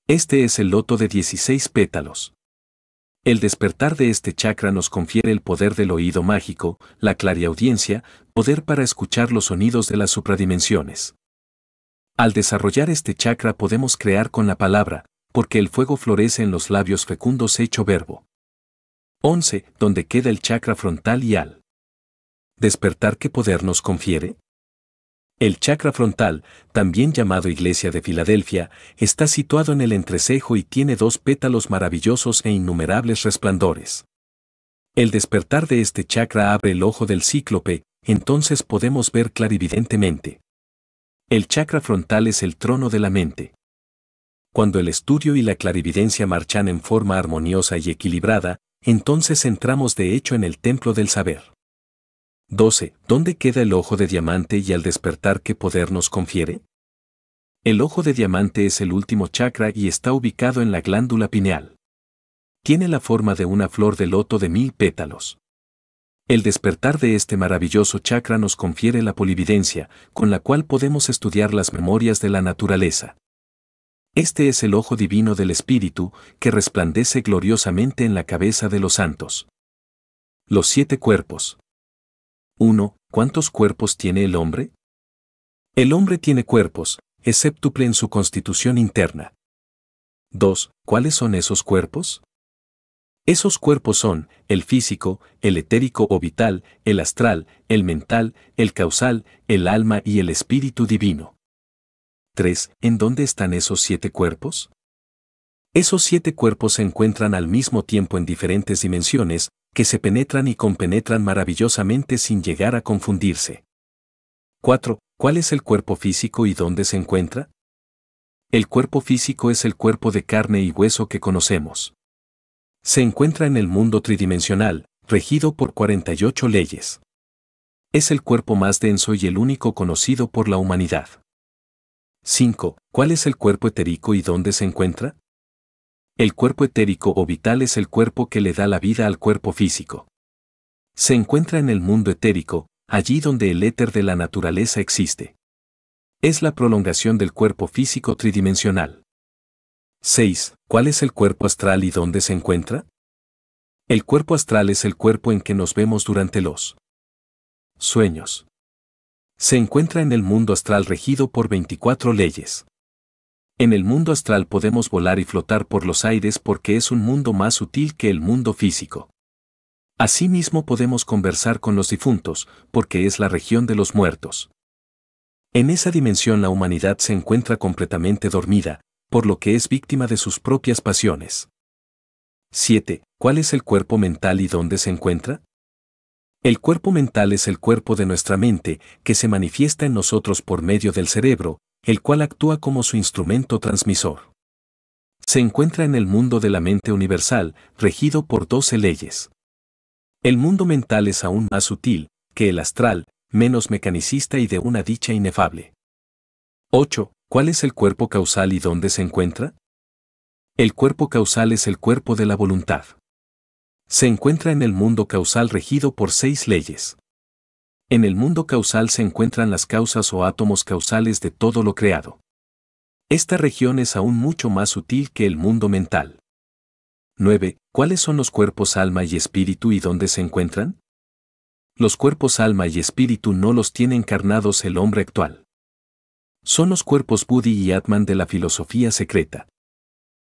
Este es el loto de 16 pétalos. El despertar de este chakra nos confiere el poder del oído mágico, la clariaudiencia, poder para escuchar los sonidos de las supradimensiones. Al desarrollar este chakra podemos crear con la palabra, porque el fuego florece en los labios fecundos hecho verbo. 11. Donde queda el chakra frontal y al despertar que poder nos confiere? El chakra frontal, también llamado Iglesia de Filadelfia, está situado en el entrecejo y tiene dos pétalos maravillosos e innumerables resplandores. El despertar de este chakra abre el ojo del cíclope, entonces podemos ver clarividentemente. El chakra frontal es el trono de la mente. Cuando el estudio y la clarividencia marchan en forma armoniosa y equilibrada, entonces entramos de hecho en el templo del saber. 12. ¿Dónde queda el ojo de diamante y al despertar qué poder nos confiere? El ojo de diamante es el último chakra y está ubicado en la glándula pineal. Tiene la forma de una flor de loto de mil pétalos. El despertar de este maravilloso chakra nos confiere la polividencia, con la cual podemos estudiar las memorias de la naturaleza. Este es el ojo divino del Espíritu, que resplandece gloriosamente en la cabeza de los santos. Los siete cuerpos. 1. ¿Cuántos cuerpos tiene el hombre? El hombre tiene cuerpos, exéptuple en su constitución interna. 2. ¿Cuáles son esos cuerpos? Esos cuerpos son el físico, el etérico o vital, el astral, el mental, el causal, el alma y el espíritu divino. 3. ¿En dónde están esos siete cuerpos? Esos siete cuerpos se encuentran al mismo tiempo en diferentes dimensiones, que se penetran y compenetran maravillosamente sin llegar a confundirse. 4. ¿Cuál es el cuerpo físico y dónde se encuentra? El cuerpo físico es el cuerpo de carne y hueso que conocemos. Se encuentra en el mundo tridimensional, regido por 48 leyes. Es el cuerpo más denso y el único conocido por la humanidad. 5. ¿Cuál es el cuerpo etérico y dónde se encuentra? El cuerpo etérico o vital es el cuerpo que le da la vida al cuerpo físico. Se encuentra en el mundo etérico, allí donde el éter de la naturaleza existe. Es la prolongación del cuerpo físico tridimensional. 6. ¿Cuál es el cuerpo astral y dónde se encuentra? El cuerpo astral es el cuerpo en que nos vemos durante los sueños. Se encuentra en el mundo astral regido por 24 leyes. En el mundo astral podemos volar y flotar por los aires porque es un mundo más sutil que el mundo físico. Asimismo podemos conversar con los difuntos, porque es la región de los muertos. En esa dimensión la humanidad se encuentra completamente dormida, por lo que es víctima de sus propias pasiones. 7. ¿Cuál es el cuerpo mental y dónde se encuentra? El cuerpo mental es el cuerpo de nuestra mente, que se manifiesta en nosotros por medio del cerebro, el cual actúa como su instrumento transmisor. Se encuentra en el mundo de la mente universal, regido por doce leyes. El mundo mental es aún más sutil que el astral, menos mecanicista y de una dicha inefable. 8. ¿Cuál es el cuerpo causal y dónde se encuentra? El cuerpo causal es el cuerpo de la voluntad. Se encuentra en el mundo causal regido por seis leyes. En el mundo causal se encuentran las causas o átomos causales de todo lo creado. Esta región es aún mucho más sutil que el mundo mental. 9. ¿Cuáles son los cuerpos alma y espíritu y dónde se encuentran? Los cuerpos alma y espíritu no los tiene encarnados el hombre actual. Son los cuerpos Buddhi y Atman de la filosofía secreta.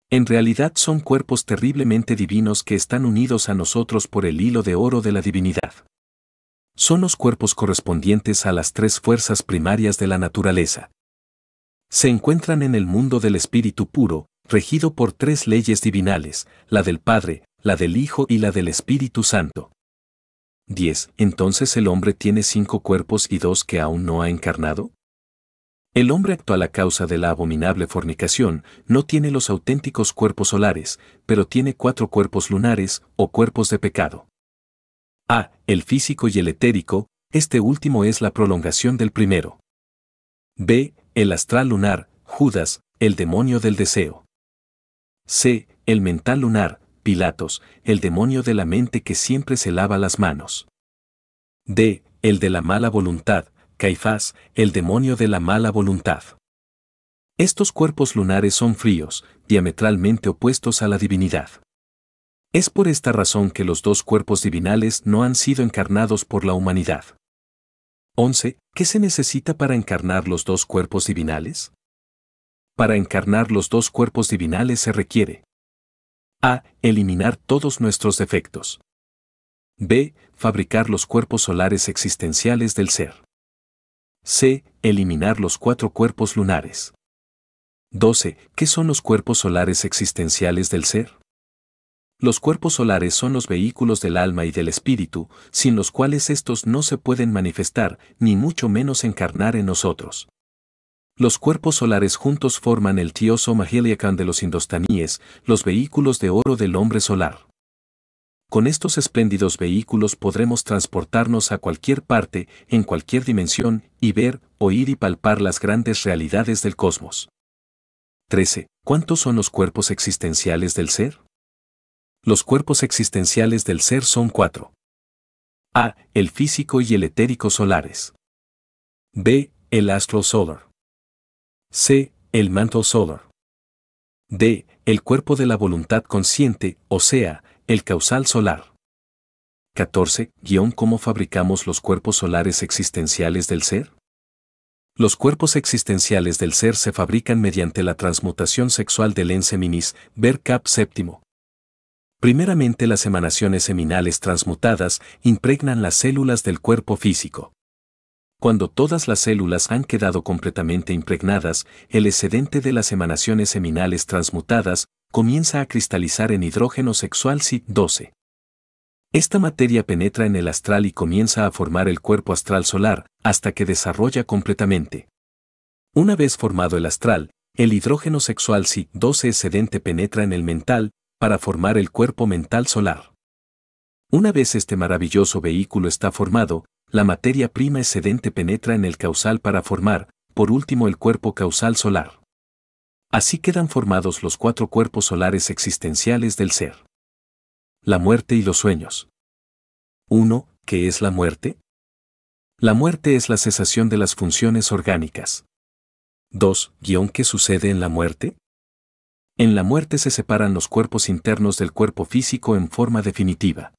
En realidad son cuerpos terriblemente divinos que están unidos a nosotros por el hilo de oro de la divinidad son los cuerpos correspondientes a las tres fuerzas primarias de la naturaleza. Se encuentran en el mundo del espíritu puro, regido por tres leyes divinales, la del Padre, la del Hijo y la del Espíritu Santo. 10. Entonces el hombre tiene cinco cuerpos y dos que aún no ha encarnado. El hombre actual a causa de la abominable fornicación no tiene los auténticos cuerpos solares, pero tiene cuatro cuerpos lunares o cuerpos de pecado. A. El físico y el etérico, este último es la prolongación del primero. B. El astral lunar, Judas, el demonio del deseo. C. El mental lunar, Pilatos, el demonio de la mente que siempre se lava las manos. D. El de la mala voluntad, Caifás, el demonio de la mala voluntad. Estos cuerpos lunares son fríos, diametralmente opuestos a la divinidad. Es por esta razón que los dos cuerpos divinales no han sido encarnados por la humanidad. 11. ¿Qué se necesita para encarnar los dos cuerpos divinales? Para encarnar los dos cuerpos divinales se requiere a. Eliminar todos nuestros defectos. b. Fabricar los cuerpos solares existenciales del ser. c. Eliminar los cuatro cuerpos lunares. 12. ¿Qué son los cuerpos solares existenciales del ser? Los cuerpos solares son los vehículos del alma y del espíritu, sin los cuales estos no se pueden manifestar, ni mucho menos encarnar en nosotros. Los cuerpos solares juntos forman el tioso Heliacan de los indostaníes, los vehículos de oro del hombre solar. Con estos espléndidos vehículos podremos transportarnos a cualquier parte, en cualquier dimensión, y ver, oír y palpar las grandes realidades del cosmos. 13. ¿Cuántos son los cuerpos existenciales del ser? los cuerpos existenciales del ser son cuatro. A. El físico y el etérico solares. B. El astro solar. C. El manto solar. D. El cuerpo de la voluntad consciente, o sea, el causal solar. 14. ¿Cómo fabricamos los cuerpos solares existenciales del ser? Los cuerpos existenciales del ser se fabrican mediante la transmutación sexual del enseminis, ver cap séptimo. Primeramente las emanaciones seminales transmutadas impregnan las células del cuerpo físico. Cuando todas las células han quedado completamente impregnadas, el excedente de las emanaciones seminales transmutadas comienza a cristalizar en hidrógeno sexual c 12 Esta materia penetra en el astral y comienza a formar el cuerpo astral solar hasta que desarrolla completamente. Una vez formado el astral, el hidrógeno sexual si 12 excedente penetra en el mental para formar el cuerpo mental solar. Una vez este maravilloso vehículo está formado, la materia prima excedente penetra en el causal para formar, por último, el cuerpo causal solar. Así quedan formados los cuatro cuerpos solares existenciales del ser. La muerte y los sueños. 1. ¿Qué es la muerte? La muerte es la cesación de las funciones orgánicas. 2. ¿Qué sucede en la muerte? En la muerte se separan los cuerpos internos del cuerpo físico en forma definitiva.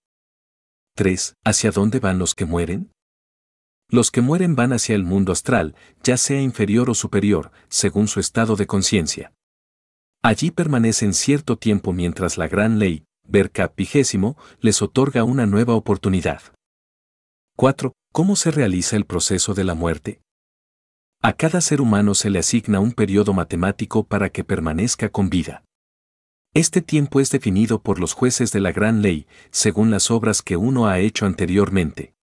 3. ¿Hacia dónde van los que mueren? Los que mueren van hacia el mundo astral, ya sea inferior o superior, según su estado de conciencia. Allí permanecen cierto tiempo mientras la gran ley, verka vigésimo, les otorga una nueva oportunidad. 4. ¿Cómo se realiza el proceso de la muerte? A cada ser humano se le asigna un periodo matemático para que permanezca con vida. Este tiempo es definido por los jueces de la gran ley, según las obras que uno ha hecho anteriormente.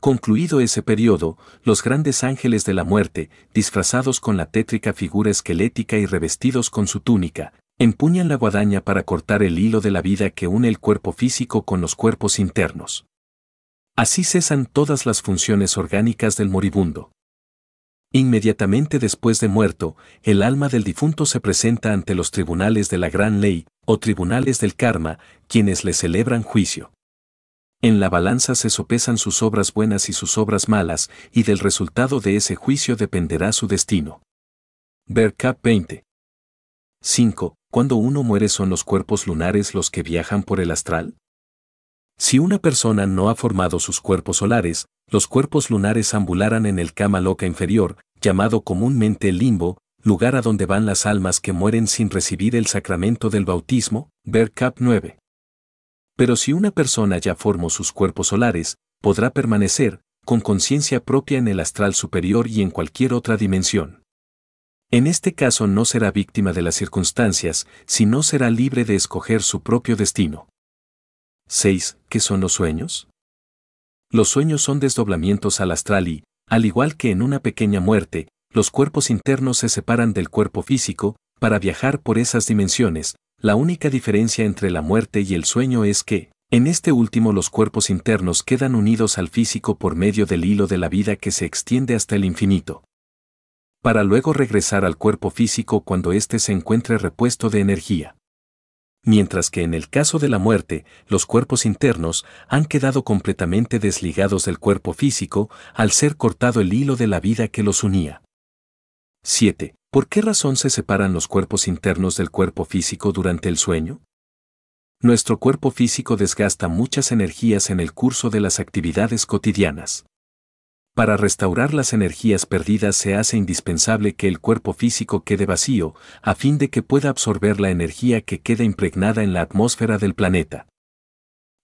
Concluido ese periodo, los grandes ángeles de la muerte, disfrazados con la tétrica figura esquelética y revestidos con su túnica, empuñan la guadaña para cortar el hilo de la vida que une el cuerpo físico con los cuerpos internos. Así cesan todas las funciones orgánicas del moribundo. Inmediatamente después de muerto, el alma del difunto se presenta ante los tribunales de la gran ley, o tribunales del karma, quienes le celebran juicio. En la balanza se sopesan sus obras buenas y sus obras malas, y del resultado de ese juicio dependerá su destino. Ver Cap 20. 5. Cuando uno muere son los cuerpos lunares los que viajan por el astral. Si una persona no ha formado sus cuerpos solares, los cuerpos lunares ambularán en el cama loca inferior, llamado comúnmente el limbo, lugar a donde van las almas que mueren sin recibir el sacramento del bautismo, ver cap 9. Pero si una persona ya formó sus cuerpos solares, podrá permanecer, con conciencia propia en el astral superior y en cualquier otra dimensión. En este caso no será víctima de las circunstancias, sino será libre de escoger su propio destino. 6. ¿Qué son los sueños? Los sueños son desdoblamientos al astral y, al igual que en una pequeña muerte, los cuerpos internos se separan del cuerpo físico para viajar por esas dimensiones. La única diferencia entre la muerte y el sueño es que, en este último los cuerpos internos quedan unidos al físico por medio del hilo de la vida que se extiende hasta el infinito. Para luego regresar al cuerpo físico cuando éste se encuentre repuesto de energía mientras que en el caso de la muerte, los cuerpos internos han quedado completamente desligados del cuerpo físico al ser cortado el hilo de la vida que los unía. 7. ¿Por qué razón se separan los cuerpos internos del cuerpo físico durante el sueño? Nuestro cuerpo físico desgasta muchas energías en el curso de las actividades cotidianas. Para restaurar las energías perdidas se hace indispensable que el cuerpo físico quede vacío, a fin de que pueda absorber la energía que queda impregnada en la atmósfera del planeta.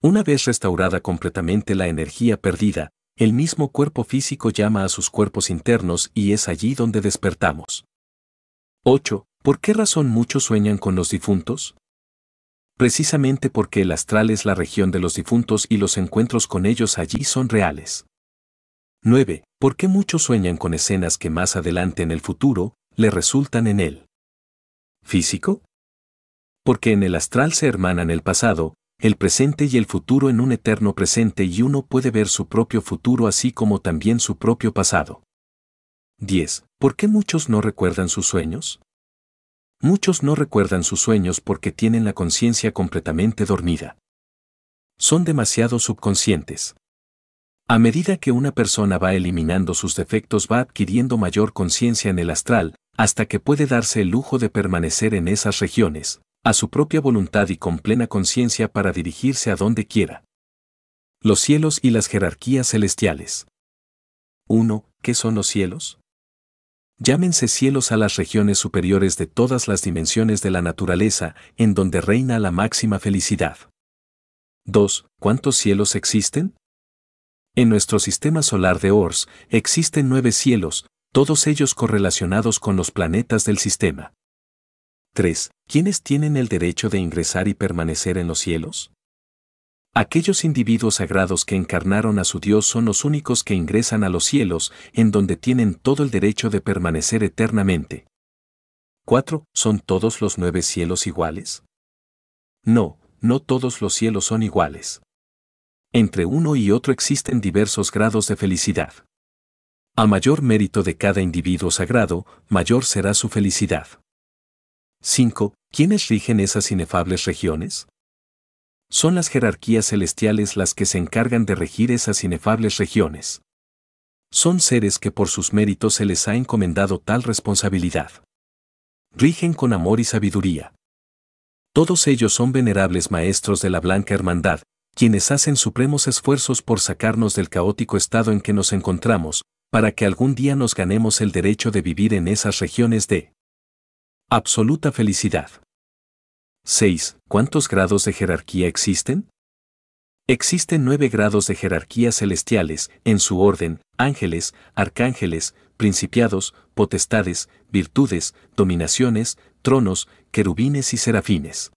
Una vez restaurada completamente la energía perdida, el mismo cuerpo físico llama a sus cuerpos internos y es allí donde despertamos. 8. ¿Por qué razón muchos sueñan con los difuntos? Precisamente porque el astral es la región de los difuntos y los encuentros con ellos allí son reales. 9. ¿Por qué muchos sueñan con escenas que más adelante en el futuro le resultan en él? ¿Físico? Porque en el astral se hermanan el pasado, el presente y el futuro en un eterno presente y uno puede ver su propio futuro así como también su propio pasado. 10. ¿Por qué muchos no recuerdan sus sueños? Muchos no recuerdan sus sueños porque tienen la conciencia completamente dormida. Son demasiado subconscientes. A medida que una persona va eliminando sus defectos va adquiriendo mayor conciencia en el astral, hasta que puede darse el lujo de permanecer en esas regiones, a su propia voluntad y con plena conciencia para dirigirse a donde quiera. Los cielos y las jerarquías celestiales. 1. ¿Qué son los cielos? Llámense cielos a las regiones superiores de todas las dimensiones de la naturaleza, en donde reina la máxima felicidad. 2. ¿Cuántos cielos existen? En nuestro sistema solar de Ors existen nueve cielos, todos ellos correlacionados con los planetas del sistema. 3. ¿Quiénes tienen el derecho de ingresar y permanecer en los cielos? Aquellos individuos sagrados que encarnaron a su Dios son los únicos que ingresan a los cielos, en donde tienen todo el derecho de permanecer eternamente. 4. ¿Son todos los nueve cielos iguales? No, no todos los cielos son iguales. Entre uno y otro existen diversos grados de felicidad. A mayor mérito de cada individuo sagrado, mayor será su felicidad. 5. ¿Quiénes rigen esas inefables regiones? Son las jerarquías celestiales las que se encargan de regir esas inefables regiones. Son seres que por sus méritos se les ha encomendado tal responsabilidad. Rigen con amor y sabiduría. Todos ellos son venerables maestros de la Blanca Hermandad, quienes hacen supremos esfuerzos por sacarnos del caótico estado en que nos encontramos, para que algún día nos ganemos el derecho de vivir en esas regiones de absoluta felicidad. 6. ¿Cuántos grados de jerarquía existen? Existen nueve grados de jerarquía celestiales, en su orden, ángeles, arcángeles, principiados, potestades, virtudes, dominaciones, tronos, querubines y serafines.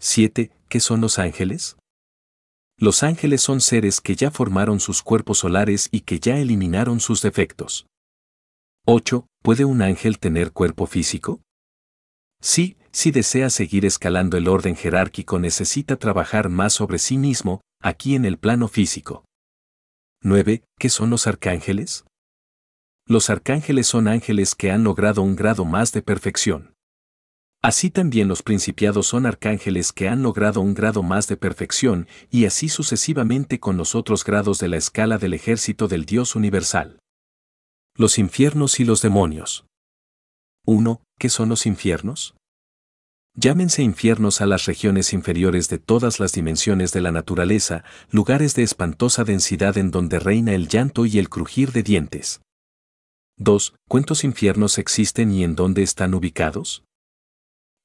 7. ¿Qué son los ángeles? Los ángeles son seres que ya formaron sus cuerpos solares y que ya eliminaron sus defectos. 8. ¿Puede un ángel tener cuerpo físico? Sí, si desea seguir escalando el orden jerárquico necesita trabajar más sobre sí mismo, aquí en el plano físico. 9. ¿Qué son los arcángeles? Los arcángeles son ángeles que han logrado un grado más de perfección. Así también los principiados son arcángeles que han logrado un grado más de perfección, y así sucesivamente con los otros grados de la escala del ejército del Dios universal. Los infiernos y los demonios. 1. ¿Qué son los infiernos? Llámense infiernos a las regiones inferiores de todas las dimensiones de la naturaleza, lugares de espantosa densidad en donde reina el llanto y el crujir de dientes. 2. ¿Cuántos infiernos existen y en dónde están ubicados?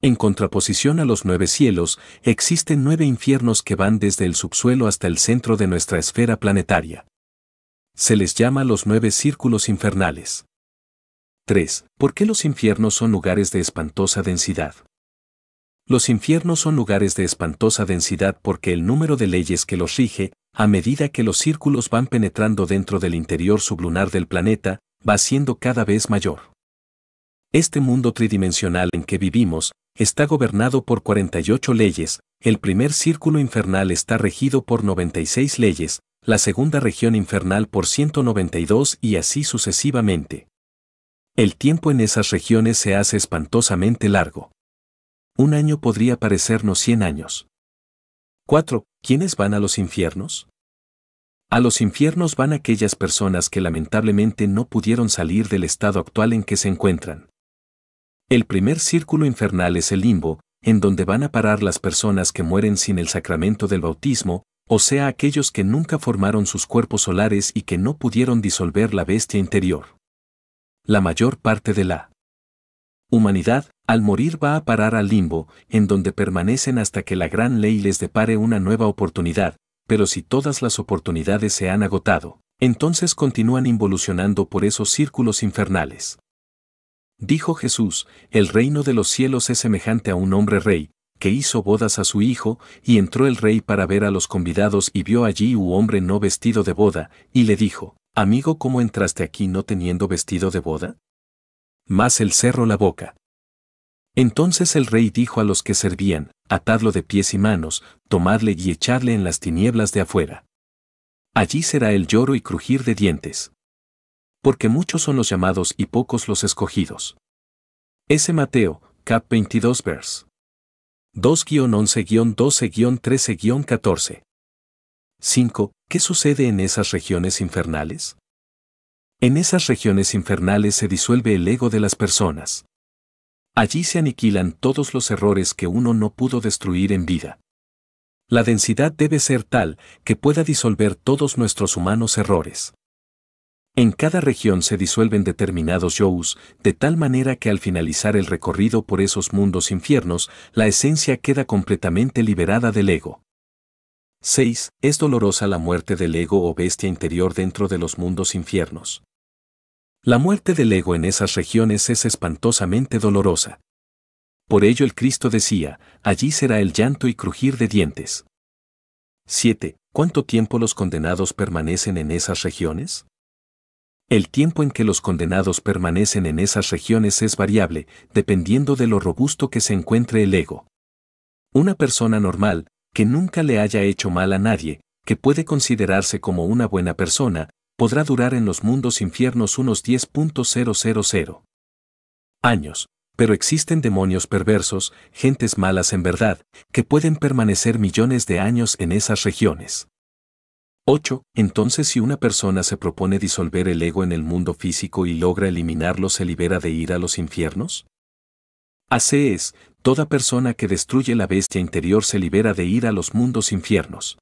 En contraposición a los nueve cielos, existen nueve infiernos que van desde el subsuelo hasta el centro de nuestra esfera planetaria. Se les llama los nueve círculos infernales. 3. ¿Por qué los infiernos son lugares de espantosa densidad? Los infiernos son lugares de espantosa densidad porque el número de leyes que los rige, a medida que los círculos van penetrando dentro del interior sublunar del planeta, va siendo cada vez mayor. Este mundo tridimensional en que vivimos, está gobernado por 48 leyes, el primer círculo infernal está regido por 96 leyes, la segunda región infernal por 192 y así sucesivamente. El tiempo en esas regiones se hace espantosamente largo. Un año podría parecernos 100 años. 4. ¿Quiénes van a los infiernos? A los infiernos van aquellas personas que lamentablemente no pudieron salir del estado actual en que se encuentran. El primer círculo infernal es el limbo, en donde van a parar las personas que mueren sin el sacramento del bautismo, o sea aquellos que nunca formaron sus cuerpos solares y que no pudieron disolver la bestia interior. La mayor parte de la humanidad, al morir va a parar al limbo, en donde permanecen hasta que la gran ley les depare una nueva oportunidad, pero si todas las oportunidades se han agotado, entonces continúan involucionando por esos círculos infernales. Dijo Jesús, el reino de los cielos es semejante a un hombre rey, que hizo bodas a su hijo, y entró el rey para ver a los convidados y vio allí un hombre no vestido de boda, y le dijo, Amigo, ¿cómo entraste aquí no teniendo vestido de boda? Más el cerro la boca. Entonces el rey dijo a los que servían, Atadlo de pies y manos, tomadle y echadle en las tinieblas de afuera. Allí será el lloro y crujir de dientes porque muchos son los llamados y pocos los escogidos. Ese Mateo, cap 22 vers. 2-11-12-13-14. 5. ¿Qué sucede en esas regiones infernales? En esas regiones infernales se disuelve el ego de las personas. Allí se aniquilan todos los errores que uno no pudo destruir en vida. La densidad debe ser tal que pueda disolver todos nuestros humanos errores. En cada región se disuelven determinados yous, de tal manera que al finalizar el recorrido por esos mundos infiernos, la esencia queda completamente liberada del ego. 6. Es dolorosa la muerte del ego o bestia interior dentro de los mundos infiernos. La muerte del ego en esas regiones es espantosamente dolorosa. Por ello el Cristo decía, allí será el llanto y crujir de dientes. 7. ¿Cuánto tiempo los condenados permanecen en esas regiones? El tiempo en que los condenados permanecen en esas regiones es variable, dependiendo de lo robusto que se encuentre el ego. Una persona normal, que nunca le haya hecho mal a nadie, que puede considerarse como una buena persona, podrá durar en los mundos infiernos unos 10.000 años. Pero existen demonios perversos, gentes malas en verdad, que pueden permanecer millones de años en esas regiones. 8. Entonces si una persona se propone disolver el ego en el mundo físico y logra eliminarlo, ¿se libera de ir a los infiernos? Así es, toda persona que destruye la bestia interior se libera de ir a los mundos infiernos.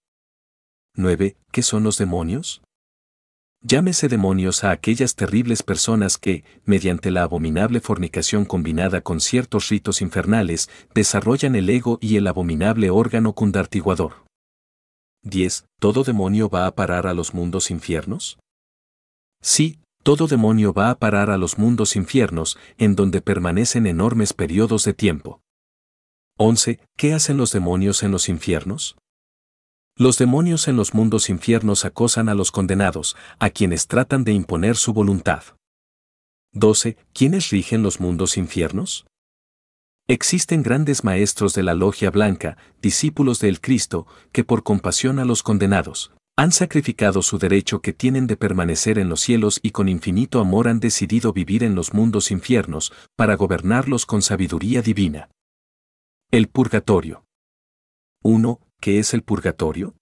9. ¿Qué son los demonios? Llámese demonios a aquellas terribles personas que, mediante la abominable fornicación combinada con ciertos ritos infernales, desarrollan el ego y el abominable órgano cundartiguador. 10. ¿Todo demonio va a parar a los mundos infiernos? Sí, todo demonio va a parar a los mundos infiernos, en donde permanecen enormes periodos de tiempo. 11. ¿Qué hacen los demonios en los infiernos? Los demonios en los mundos infiernos acosan a los condenados, a quienes tratan de imponer su voluntad. 12. ¿Quiénes rigen los mundos infiernos? Existen grandes maestros de la logia blanca, discípulos del Cristo, que por compasión a los condenados, han sacrificado su derecho que tienen de permanecer en los cielos y con infinito amor han decidido vivir en los mundos infiernos, para gobernarlos con sabiduría divina. El purgatorio. 1. ¿Qué es el purgatorio?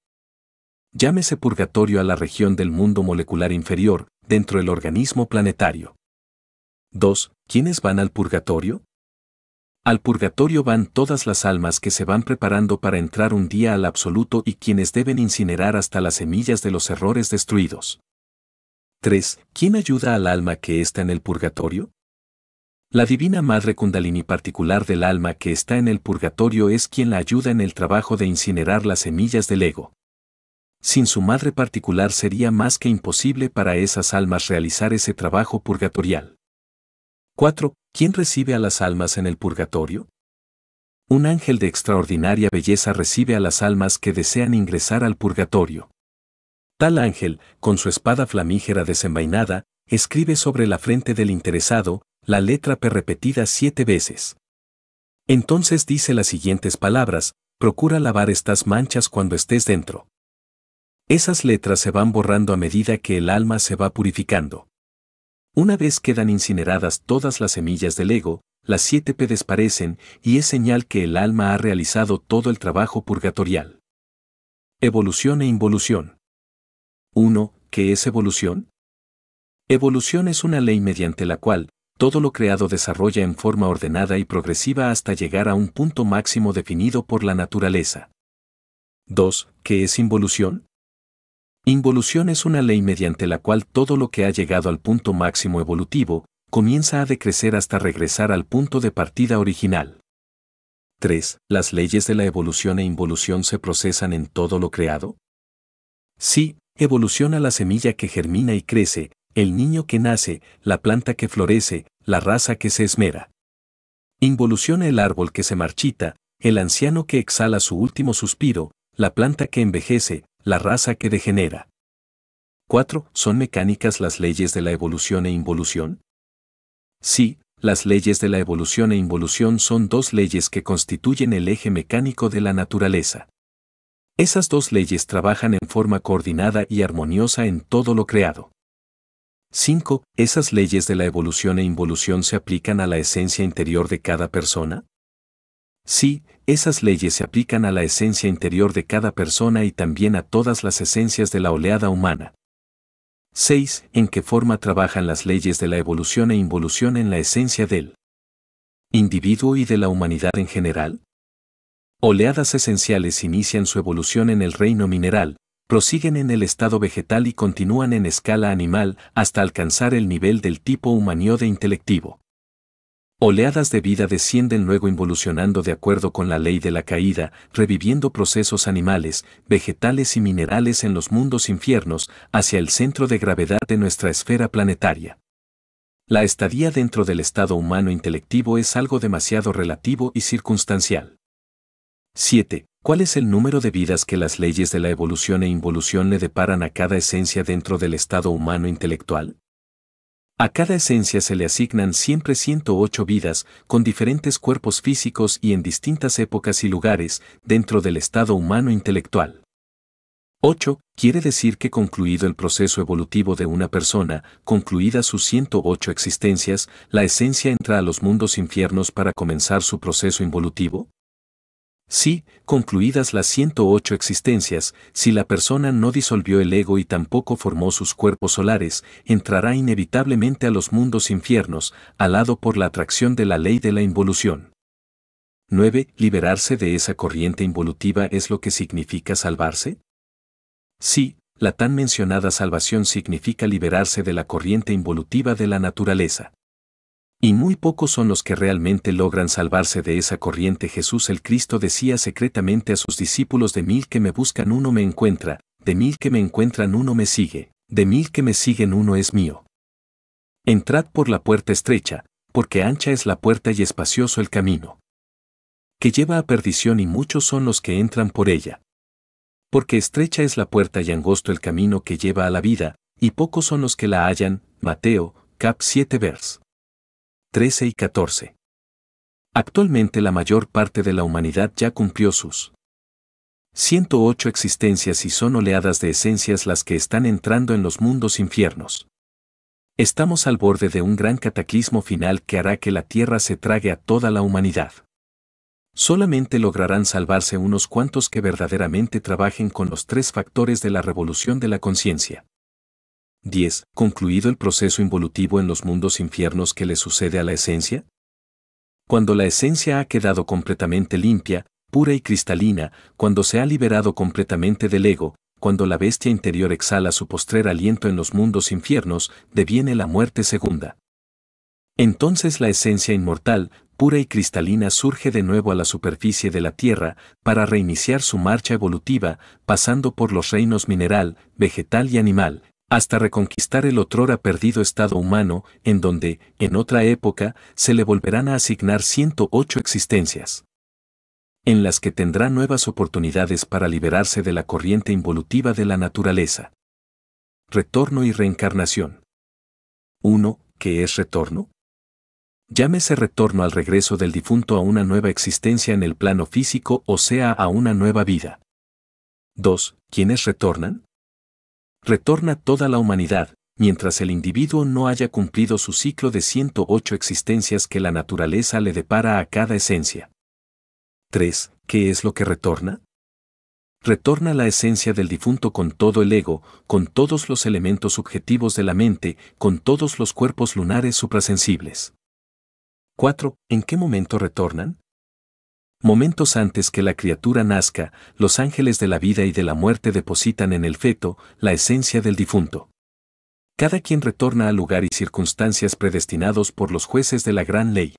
Llámese purgatorio a la región del mundo molecular inferior, dentro del organismo planetario. 2. ¿Quiénes van al purgatorio? Al purgatorio van todas las almas que se van preparando para entrar un día al absoluto y quienes deben incinerar hasta las semillas de los errores destruidos. 3. ¿Quién ayuda al alma que está en el purgatorio? La Divina Madre Kundalini particular del alma que está en el purgatorio es quien la ayuda en el trabajo de incinerar las semillas del ego. Sin su madre particular sería más que imposible para esas almas realizar ese trabajo purgatorial. 4. ¿Quién recibe a las almas en el purgatorio? Un ángel de extraordinaria belleza recibe a las almas que desean ingresar al purgatorio. Tal ángel, con su espada flamígera desenvainada, escribe sobre la frente del interesado, la letra P repetida siete veces. Entonces dice las siguientes palabras, procura lavar estas manchas cuando estés dentro. Esas letras se van borrando a medida que el alma se va purificando. Una vez quedan incineradas todas las semillas del ego, las siete P desaparecen y es señal que el alma ha realizado todo el trabajo purgatorial. Evolución e involución. 1. ¿Qué es evolución? Evolución es una ley mediante la cual todo lo creado desarrolla en forma ordenada y progresiva hasta llegar a un punto máximo definido por la naturaleza. 2. ¿Qué es involución? Involución es una ley mediante la cual todo lo que ha llegado al punto máximo evolutivo, comienza a decrecer hasta regresar al punto de partida original. 3. ¿Las leyes de la evolución e involución se procesan en todo lo creado? Sí, evoluciona la semilla que germina y crece, el niño que nace, la planta que florece, la raza que se esmera. Involuciona el árbol que se marchita, el anciano que exhala su último suspiro, la planta que envejece, la raza que degenera. 4. ¿Son mecánicas las leyes de la evolución e involución? Sí, las leyes de la evolución e involución son dos leyes que constituyen el eje mecánico de la naturaleza. Esas dos leyes trabajan en forma coordinada y armoniosa en todo lo creado. 5. ¿Esas leyes de la evolución e involución se aplican a la esencia interior de cada persona? Sí, esas leyes se aplican a la esencia interior de cada persona y también a todas las esencias de la oleada humana. 6. ¿En qué forma trabajan las leyes de la evolución e involución en la esencia del individuo y de la humanidad en general? Oleadas esenciales inician su evolución en el reino mineral, prosiguen en el estado vegetal y continúan en escala animal hasta alcanzar el nivel del tipo de intelectivo. Oleadas de vida descienden luego involucionando de acuerdo con la ley de la caída, reviviendo procesos animales, vegetales y minerales en los mundos infiernos, hacia el centro de gravedad de nuestra esfera planetaria. La estadía dentro del estado humano intelectivo es algo demasiado relativo y circunstancial. 7. ¿Cuál es el número de vidas que las leyes de la evolución e involución le deparan a cada esencia dentro del estado humano intelectual? A cada esencia se le asignan siempre 108 vidas, con diferentes cuerpos físicos y en distintas épocas y lugares, dentro del estado humano intelectual. 8. Quiere decir que concluido el proceso evolutivo de una persona, concluidas sus 108 existencias, la esencia entra a los mundos infiernos para comenzar su proceso involutivo. Sí, concluidas las 108 existencias, si la persona no disolvió el ego y tampoco formó sus cuerpos solares, entrará inevitablemente a los mundos infiernos, alado por la atracción de la ley de la involución. 9. ¿Liberarse de esa corriente involutiva es lo que significa salvarse? Sí, la tan mencionada salvación significa liberarse de la corriente involutiva de la naturaleza. Y muy pocos son los que realmente logran salvarse de esa corriente. Jesús el Cristo decía secretamente a sus discípulos, de mil que me buscan uno me encuentra, de mil que me encuentran uno me sigue, de mil que me siguen uno es mío. Entrad por la puerta estrecha, porque ancha es la puerta y espacioso el camino. Que lleva a perdición y muchos son los que entran por ella. Porque estrecha es la puerta y angosto el camino que lleva a la vida, y pocos son los que la hallan. Mateo, cap 7 vers. 13 y 14. Actualmente la mayor parte de la humanidad ya cumplió sus 108 existencias y son oleadas de esencias las que están entrando en los mundos infiernos. Estamos al borde de un gran cataclismo final que hará que la Tierra se trague a toda la humanidad. Solamente lograrán salvarse unos cuantos que verdaderamente trabajen con los tres factores de la revolución de la conciencia. 10. Concluido el proceso involutivo en los mundos infiernos que le sucede a la esencia? Cuando la esencia ha quedado completamente limpia, pura y cristalina, cuando se ha liberado completamente del ego, cuando la bestia interior exhala su postrer aliento en los mundos infiernos, deviene la muerte segunda. Entonces la esencia inmortal, pura y cristalina surge de nuevo a la superficie de la Tierra para reiniciar su marcha evolutiva, pasando por los reinos mineral, vegetal y animal, hasta reconquistar el otrora perdido estado humano, en donde, en otra época, se le volverán a asignar 108 existencias, en las que tendrá nuevas oportunidades para liberarse de la corriente involutiva de la naturaleza. Retorno y reencarnación. 1. ¿Qué es retorno? Llámese retorno al regreso del difunto a una nueva existencia en el plano físico o sea a una nueva vida. 2. ¿Quiénes retornan? retorna toda la humanidad, mientras el individuo no haya cumplido su ciclo de 108 existencias que la naturaleza le depara a cada esencia. 3. ¿Qué es lo que retorna? Retorna la esencia del difunto con todo el ego, con todos los elementos subjetivos de la mente, con todos los cuerpos lunares suprasensibles. 4. ¿En qué momento retornan? Momentos antes que la criatura nazca, los ángeles de la vida y de la muerte depositan en el feto la esencia del difunto. Cada quien retorna al lugar y circunstancias predestinados por los jueces de la gran ley.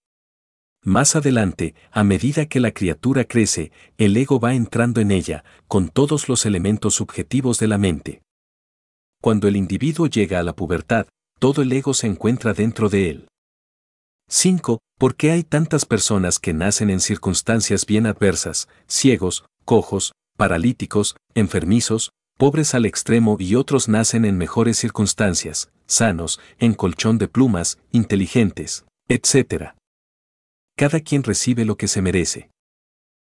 Más adelante, a medida que la criatura crece, el ego va entrando en ella, con todos los elementos subjetivos de la mente. Cuando el individuo llega a la pubertad, todo el ego se encuentra dentro de él. 5. ¿Por qué hay tantas personas que nacen en circunstancias bien adversas, ciegos, cojos, paralíticos, enfermizos, pobres al extremo y otros nacen en mejores circunstancias, sanos, en colchón de plumas, inteligentes, etc. Cada quien recibe lo que se merece.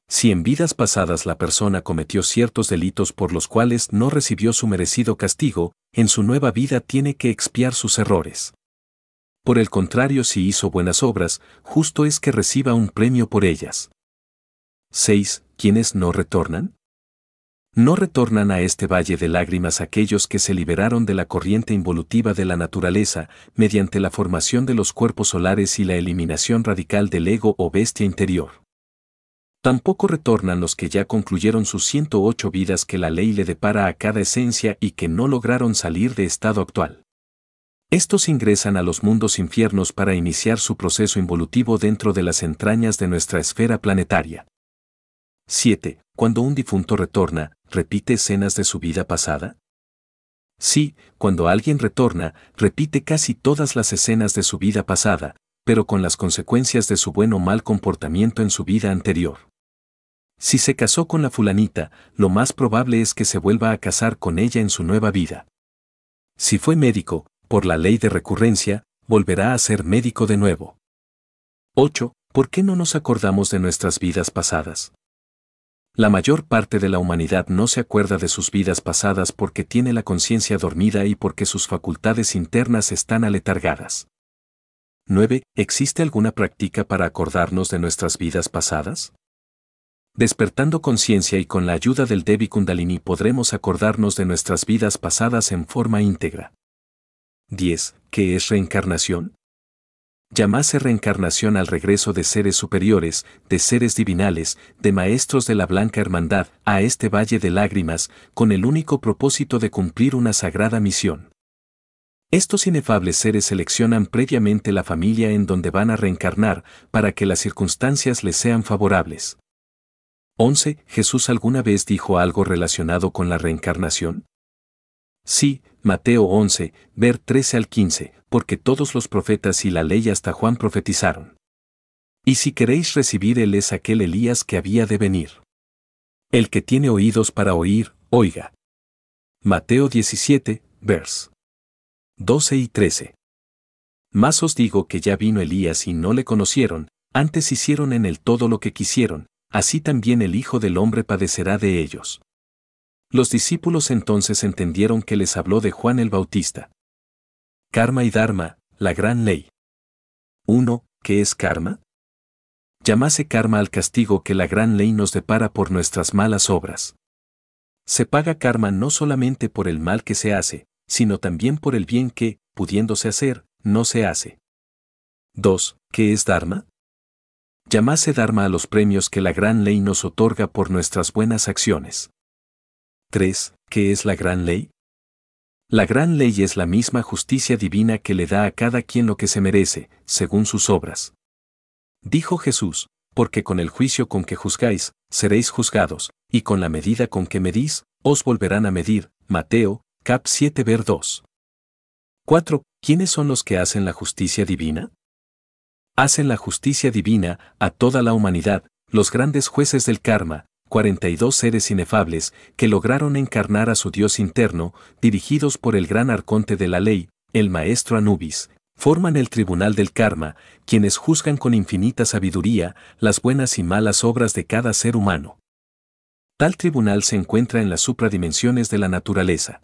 Si en vidas pasadas la persona cometió ciertos delitos por los cuales no recibió su merecido castigo, en su nueva vida tiene que expiar sus errores. Por el contrario, si hizo buenas obras, justo es que reciba un premio por ellas. 6. ¿Quiénes no retornan? No retornan a este valle de lágrimas aquellos que se liberaron de la corriente involutiva de la naturaleza mediante la formación de los cuerpos solares y la eliminación radical del ego o bestia interior. Tampoco retornan los que ya concluyeron sus 108 vidas que la ley le depara a cada esencia y que no lograron salir de estado actual. Estos ingresan a los mundos infiernos para iniciar su proceso involutivo dentro de las entrañas de nuestra esfera planetaria. 7. Cuando un difunto retorna, repite escenas de su vida pasada. Sí, cuando alguien retorna, repite casi todas las escenas de su vida pasada, pero con las consecuencias de su buen o mal comportamiento en su vida anterior. Si se casó con la fulanita, lo más probable es que se vuelva a casar con ella en su nueva vida. Si fue médico, por la ley de recurrencia, volverá a ser médico de nuevo. 8. ¿Por qué no nos acordamos de nuestras vidas pasadas? La mayor parte de la humanidad no se acuerda de sus vidas pasadas porque tiene la conciencia dormida y porque sus facultades internas están aletargadas. 9. ¿Existe alguna práctica para acordarnos de nuestras vidas pasadas? Despertando conciencia y con la ayuda del Devi Kundalini podremos acordarnos de nuestras vidas pasadas en forma íntegra. 10. ¿Qué es reencarnación? Llamase reencarnación al regreso de seres superiores, de seres divinales, de maestros de la Blanca Hermandad, a este valle de lágrimas, con el único propósito de cumplir una sagrada misión. Estos inefables seres seleccionan previamente la familia en donde van a reencarnar para que las circunstancias les sean favorables. 11. ¿Jesús alguna vez dijo algo relacionado con la reencarnación? Sí, Mateo 11, ver 13 al 15, porque todos los profetas y la ley hasta Juan profetizaron. Y si queréis recibir él es aquel Elías que había de venir. El que tiene oídos para oír, oiga. Mateo 17, vers 12 y 13. Más os digo que ya vino Elías y no le conocieron, antes hicieron en él todo lo que quisieron, así también el Hijo del Hombre padecerá de ellos. Los discípulos entonces entendieron que les habló de Juan el Bautista. Karma y Dharma, la gran ley. 1. ¿Qué es karma? Llamase karma al castigo que la gran ley nos depara por nuestras malas obras. Se paga karma no solamente por el mal que se hace, sino también por el bien que, pudiéndose hacer, no se hace. 2. ¿Qué es Dharma? Llamase Dharma a los premios que la gran ley nos otorga por nuestras buenas acciones. 3. ¿Qué es la gran ley? La gran ley es la misma justicia divina que le da a cada quien lo que se merece, según sus obras. Dijo Jesús, porque con el juicio con que juzgáis, seréis juzgados, y con la medida con que medís, os volverán a medir. Mateo, cap 7 ver 2. 4. ¿Quiénes son los que hacen la justicia divina? Hacen la justicia divina a toda la humanidad, los grandes jueces del karma, 42 seres inefables que lograron encarnar a su Dios interno, dirigidos por el gran arconte de la ley, el maestro Anubis, forman el tribunal del karma, quienes juzgan con infinita sabiduría las buenas y malas obras de cada ser humano. Tal tribunal se encuentra en las supradimensiones de la naturaleza.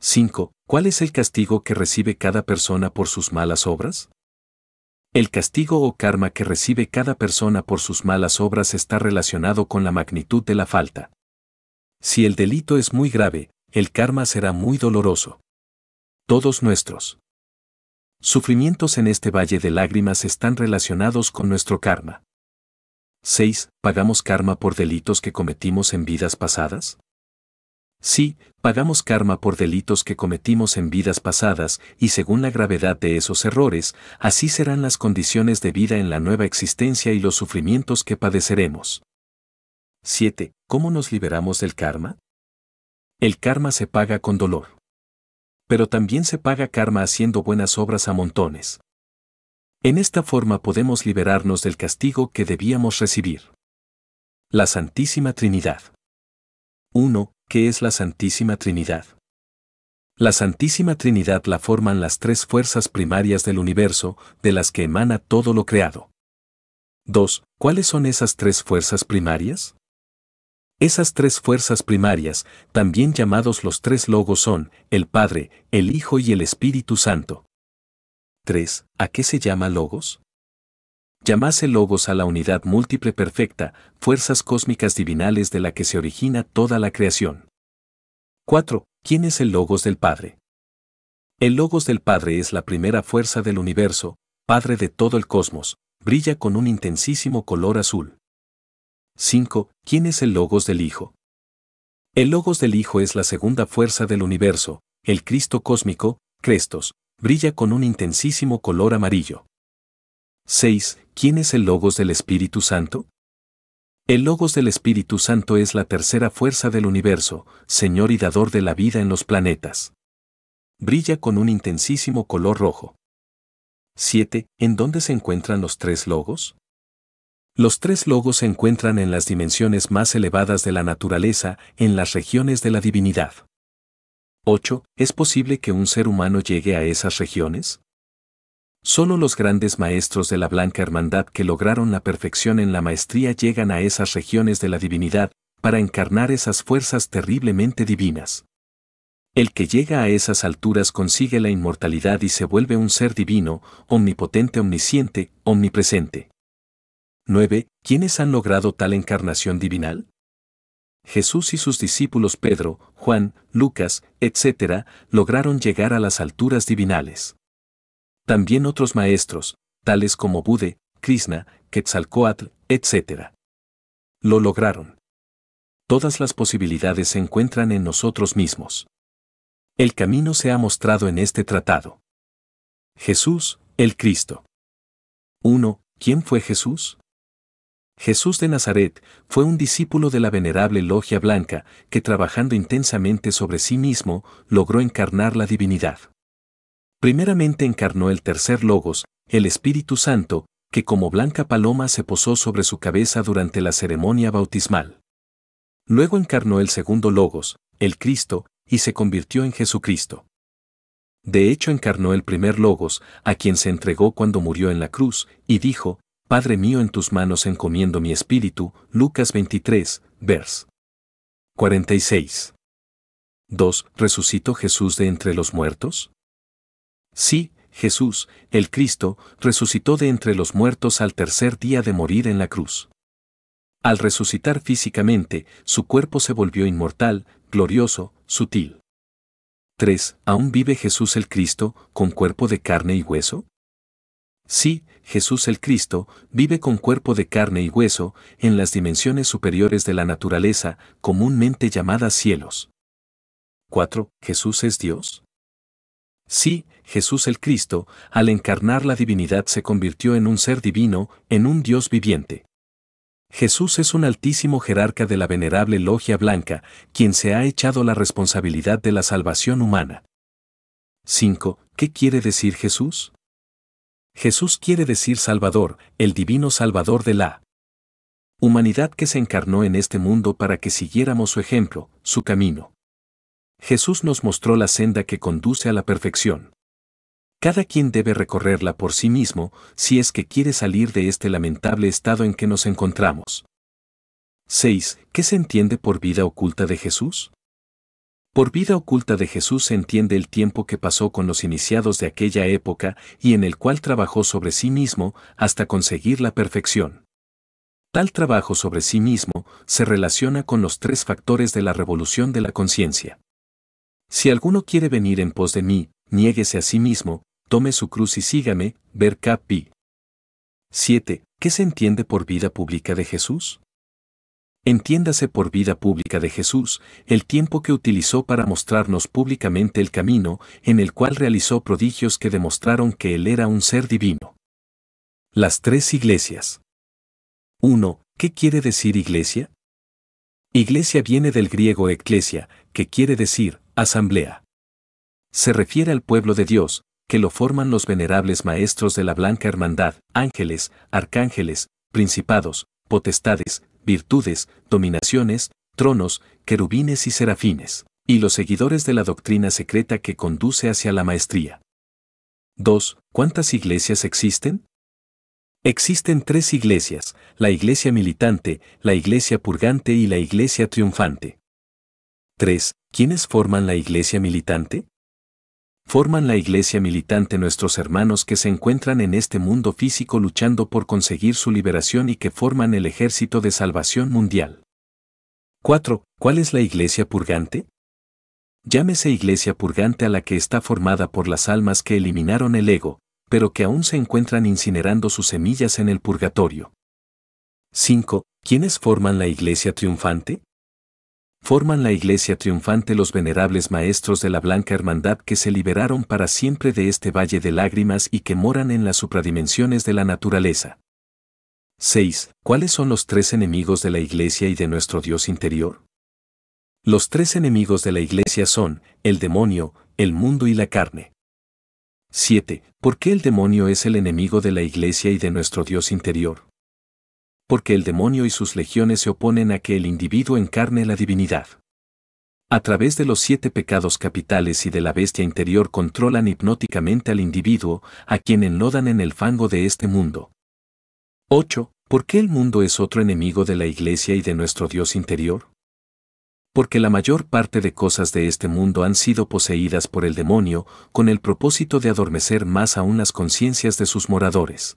5. ¿Cuál es el castigo que recibe cada persona por sus malas obras? El castigo o karma que recibe cada persona por sus malas obras está relacionado con la magnitud de la falta. Si el delito es muy grave, el karma será muy doloroso. Todos nuestros sufrimientos en este valle de lágrimas están relacionados con nuestro karma. 6. ¿Pagamos karma por delitos que cometimos en vidas pasadas? Sí, pagamos karma por delitos que cometimos en vidas pasadas y según la gravedad de esos errores, así serán las condiciones de vida en la nueva existencia y los sufrimientos que padeceremos. 7. ¿Cómo nos liberamos del karma? El karma se paga con dolor. Pero también se paga karma haciendo buenas obras a montones. En esta forma podemos liberarnos del castigo que debíamos recibir. La Santísima Trinidad. 1 qué es la Santísima Trinidad. La Santísima Trinidad la forman las tres fuerzas primarias del universo, de las que emana todo lo creado. 2. ¿Cuáles son esas tres fuerzas primarias? Esas tres fuerzas primarias, también llamados los tres logos, son el Padre, el Hijo y el Espíritu Santo. 3. ¿A qué se llama logos? Llamase logos a la unidad múltiple perfecta, fuerzas cósmicas divinales de la que se origina toda la creación. 4. ¿Quién es el logos del Padre? El logos del Padre es la primera fuerza del universo, Padre de todo el cosmos, brilla con un intensísimo color azul. 5. ¿Quién es el logos del Hijo? El logos del Hijo es la segunda fuerza del universo, el Cristo cósmico, Crestos, brilla con un intensísimo color amarillo. 6. ¿Quién es el Logos del Espíritu Santo? El Logos del Espíritu Santo es la tercera fuerza del universo, Señor y dador de la vida en los planetas. Brilla con un intensísimo color rojo. 7. ¿En dónde se encuentran los tres logos? Los tres logos se encuentran en las dimensiones más elevadas de la naturaleza, en las regiones de la divinidad. 8. ¿Es posible que un ser humano llegue a esas regiones? Solo los grandes maestros de la Blanca Hermandad que lograron la perfección en la maestría llegan a esas regiones de la divinidad para encarnar esas fuerzas terriblemente divinas. El que llega a esas alturas consigue la inmortalidad y se vuelve un ser divino, omnipotente, omnisciente, omnipresente. 9. ¿Quiénes han logrado tal encarnación divinal? Jesús y sus discípulos Pedro, Juan, Lucas, etc., lograron llegar a las alturas divinales. También otros maestros, tales como Bude, Krishna, Quetzalcoatl, etc. Lo lograron. Todas las posibilidades se encuentran en nosotros mismos. El camino se ha mostrado en este tratado. Jesús, el Cristo. 1. ¿Quién fue Jesús? Jesús de Nazaret fue un discípulo de la venerable Logia Blanca que trabajando intensamente sobre sí mismo logró encarnar la divinidad. Primeramente encarnó el tercer logos, el Espíritu Santo, que como blanca paloma se posó sobre su cabeza durante la ceremonia bautismal. Luego encarnó el segundo logos, el Cristo, y se convirtió en Jesucristo. De hecho encarnó el primer logos, a quien se entregó cuando murió en la cruz, y dijo, Padre mío en tus manos encomiendo mi espíritu, Lucas 23, vers. 46. 2. ¿Resucitó Jesús de entre los muertos? Sí, Jesús, el Cristo, resucitó de entre los muertos al tercer día de morir en la cruz. Al resucitar físicamente, su cuerpo se volvió inmortal, glorioso, sutil. 3. ¿Aún vive Jesús el Cristo, con cuerpo de carne y hueso? Sí, Jesús el Cristo vive con cuerpo de carne y hueso en las dimensiones superiores de la naturaleza, comúnmente llamadas cielos. 4. ¿Jesús es Dios? Sí, Jesús el Cristo, al encarnar la divinidad se convirtió en un ser divino, en un Dios viviente. Jesús es un altísimo jerarca de la venerable Logia Blanca, quien se ha echado la responsabilidad de la salvación humana. 5. ¿Qué quiere decir Jesús? Jesús quiere decir Salvador, el divino Salvador de la humanidad que se encarnó en este mundo para que siguiéramos su ejemplo, su camino. Jesús nos mostró la senda que conduce a la perfección. Cada quien debe recorrerla por sí mismo si es que quiere salir de este lamentable estado en que nos encontramos. 6. ¿Qué se entiende por vida oculta de Jesús? Por vida oculta de Jesús se entiende el tiempo que pasó con los iniciados de aquella época y en el cual trabajó sobre sí mismo hasta conseguir la perfección. Tal trabajo sobre sí mismo se relaciona con los tres factores de la revolución de la conciencia. Si alguno quiere venir en pos de mí, niéguese a sí mismo, tome su cruz y sígame, ver capi. 7. ¿Qué se entiende por vida pública de Jesús? Entiéndase por vida pública de Jesús el tiempo que utilizó para mostrarnos públicamente el camino en el cual realizó prodigios que demostraron que Él era un ser divino. Las tres iglesias. 1. ¿Qué quiere decir iglesia? Iglesia viene del griego eclesia, que quiere decir Asamblea. Se refiere al pueblo de Dios, que lo forman los venerables maestros de la Blanca Hermandad, ángeles, arcángeles, principados, potestades, virtudes, dominaciones, tronos, querubines y serafines, y los seguidores de la doctrina secreta que conduce hacia la maestría. 2. ¿Cuántas iglesias existen? Existen tres iglesias, la iglesia militante, la iglesia purgante y la iglesia triunfante. 3. ¿Quiénes forman la iglesia militante? Forman la iglesia militante nuestros hermanos que se encuentran en este mundo físico luchando por conseguir su liberación y que forman el ejército de salvación mundial. 4. ¿Cuál es la iglesia purgante? Llámese iglesia purgante a la que está formada por las almas que eliminaron el ego, pero que aún se encuentran incinerando sus semillas en el purgatorio. 5. ¿Quiénes forman la iglesia triunfante? forman la iglesia triunfante los venerables maestros de la Blanca Hermandad que se liberaron para siempre de este valle de lágrimas y que moran en las supradimensiones de la naturaleza. 6. ¿Cuáles son los tres enemigos de la iglesia y de nuestro Dios interior? Los tres enemigos de la iglesia son el demonio, el mundo y la carne. 7. ¿Por qué el demonio es el enemigo de la iglesia y de nuestro Dios interior? porque el demonio y sus legiones se oponen a que el individuo encarne la divinidad. A través de los siete pecados capitales y de la bestia interior controlan hipnóticamente al individuo, a quien enlodan en el fango de este mundo. 8. ¿Por qué el mundo es otro enemigo de la Iglesia y de nuestro Dios interior? Porque la mayor parte de cosas de este mundo han sido poseídas por el demonio, con el propósito de adormecer más aún las conciencias de sus moradores.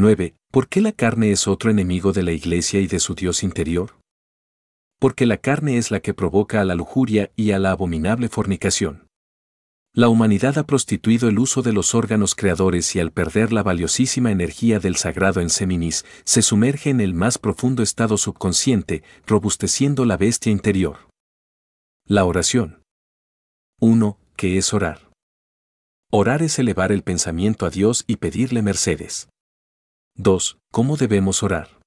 9. ¿Por qué la carne es otro enemigo de la iglesia y de su Dios interior? Porque la carne es la que provoca a la lujuria y a la abominable fornicación. La humanidad ha prostituido el uso de los órganos creadores y al perder la valiosísima energía del sagrado en Seminis, se sumerge en el más profundo estado subconsciente, robusteciendo la bestia interior. La oración. 1. ¿Qué es orar? Orar es elevar el pensamiento a Dios y pedirle mercedes. 2. ¿Cómo debemos orar?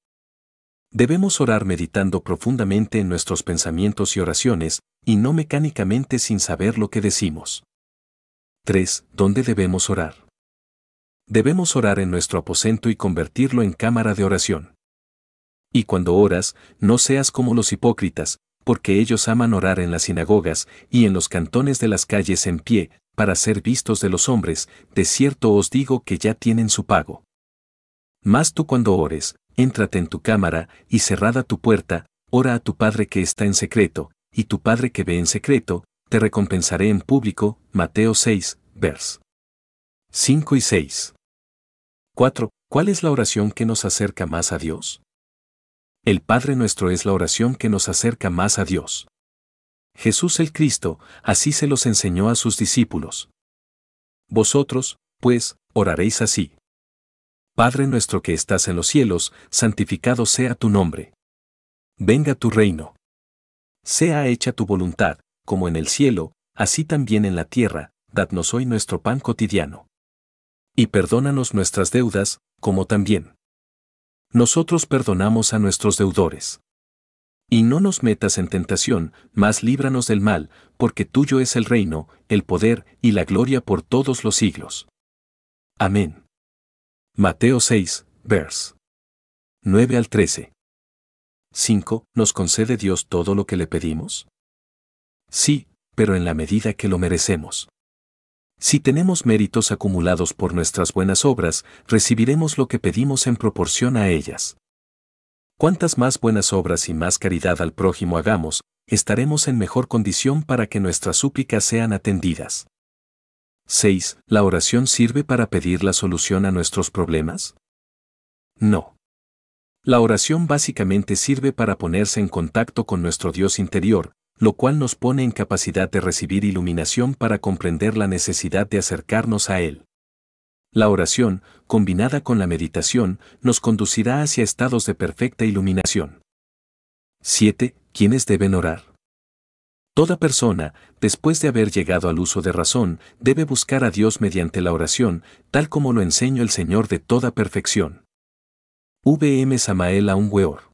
Debemos orar meditando profundamente en nuestros pensamientos y oraciones, y no mecánicamente sin saber lo que decimos. 3. ¿Dónde debemos orar? Debemos orar en nuestro aposento y convertirlo en cámara de oración. Y cuando oras, no seas como los hipócritas, porque ellos aman orar en las sinagogas y en los cantones de las calles en pie, para ser vistos de los hombres, de cierto os digo que ya tienen su pago. Mas tú cuando ores, éntrate en tu cámara, y cerrada tu puerta, ora a tu Padre que está en secreto, y tu Padre que ve en secreto, te recompensaré en público. Mateo 6, vers. 5 y 6. 4. ¿Cuál es la oración que nos acerca más a Dios? El Padre nuestro es la oración que nos acerca más a Dios. Jesús el Cristo, así se los enseñó a sus discípulos. Vosotros, pues, oraréis así. Padre nuestro que estás en los cielos, santificado sea tu nombre. Venga tu reino. Sea hecha tu voluntad, como en el cielo, así también en la tierra, dadnos hoy nuestro pan cotidiano. Y perdónanos nuestras deudas, como también. Nosotros perdonamos a nuestros deudores. Y no nos metas en tentación, mas líbranos del mal, porque tuyo es el reino, el poder y la gloria por todos los siglos. Amén. Mateo 6, vers. 9 al 13. 5. ¿Nos concede Dios todo lo que le pedimos? Sí, pero en la medida que lo merecemos. Si tenemos méritos acumulados por nuestras buenas obras, recibiremos lo que pedimos en proporción a ellas. Cuantas más buenas obras y más caridad al prójimo hagamos, estaremos en mejor condición para que nuestras súplicas sean atendidas. 6. ¿La oración sirve para pedir la solución a nuestros problemas? No. La oración básicamente sirve para ponerse en contacto con nuestro Dios interior, lo cual nos pone en capacidad de recibir iluminación para comprender la necesidad de acercarnos a Él. La oración, combinada con la meditación, nos conducirá hacia estados de perfecta iluminación. 7. ¿Quiénes deben orar? Toda persona, después de haber llegado al uso de razón, debe buscar a Dios mediante la oración, tal como lo enseño el Señor de toda perfección. VM Samael un Weor.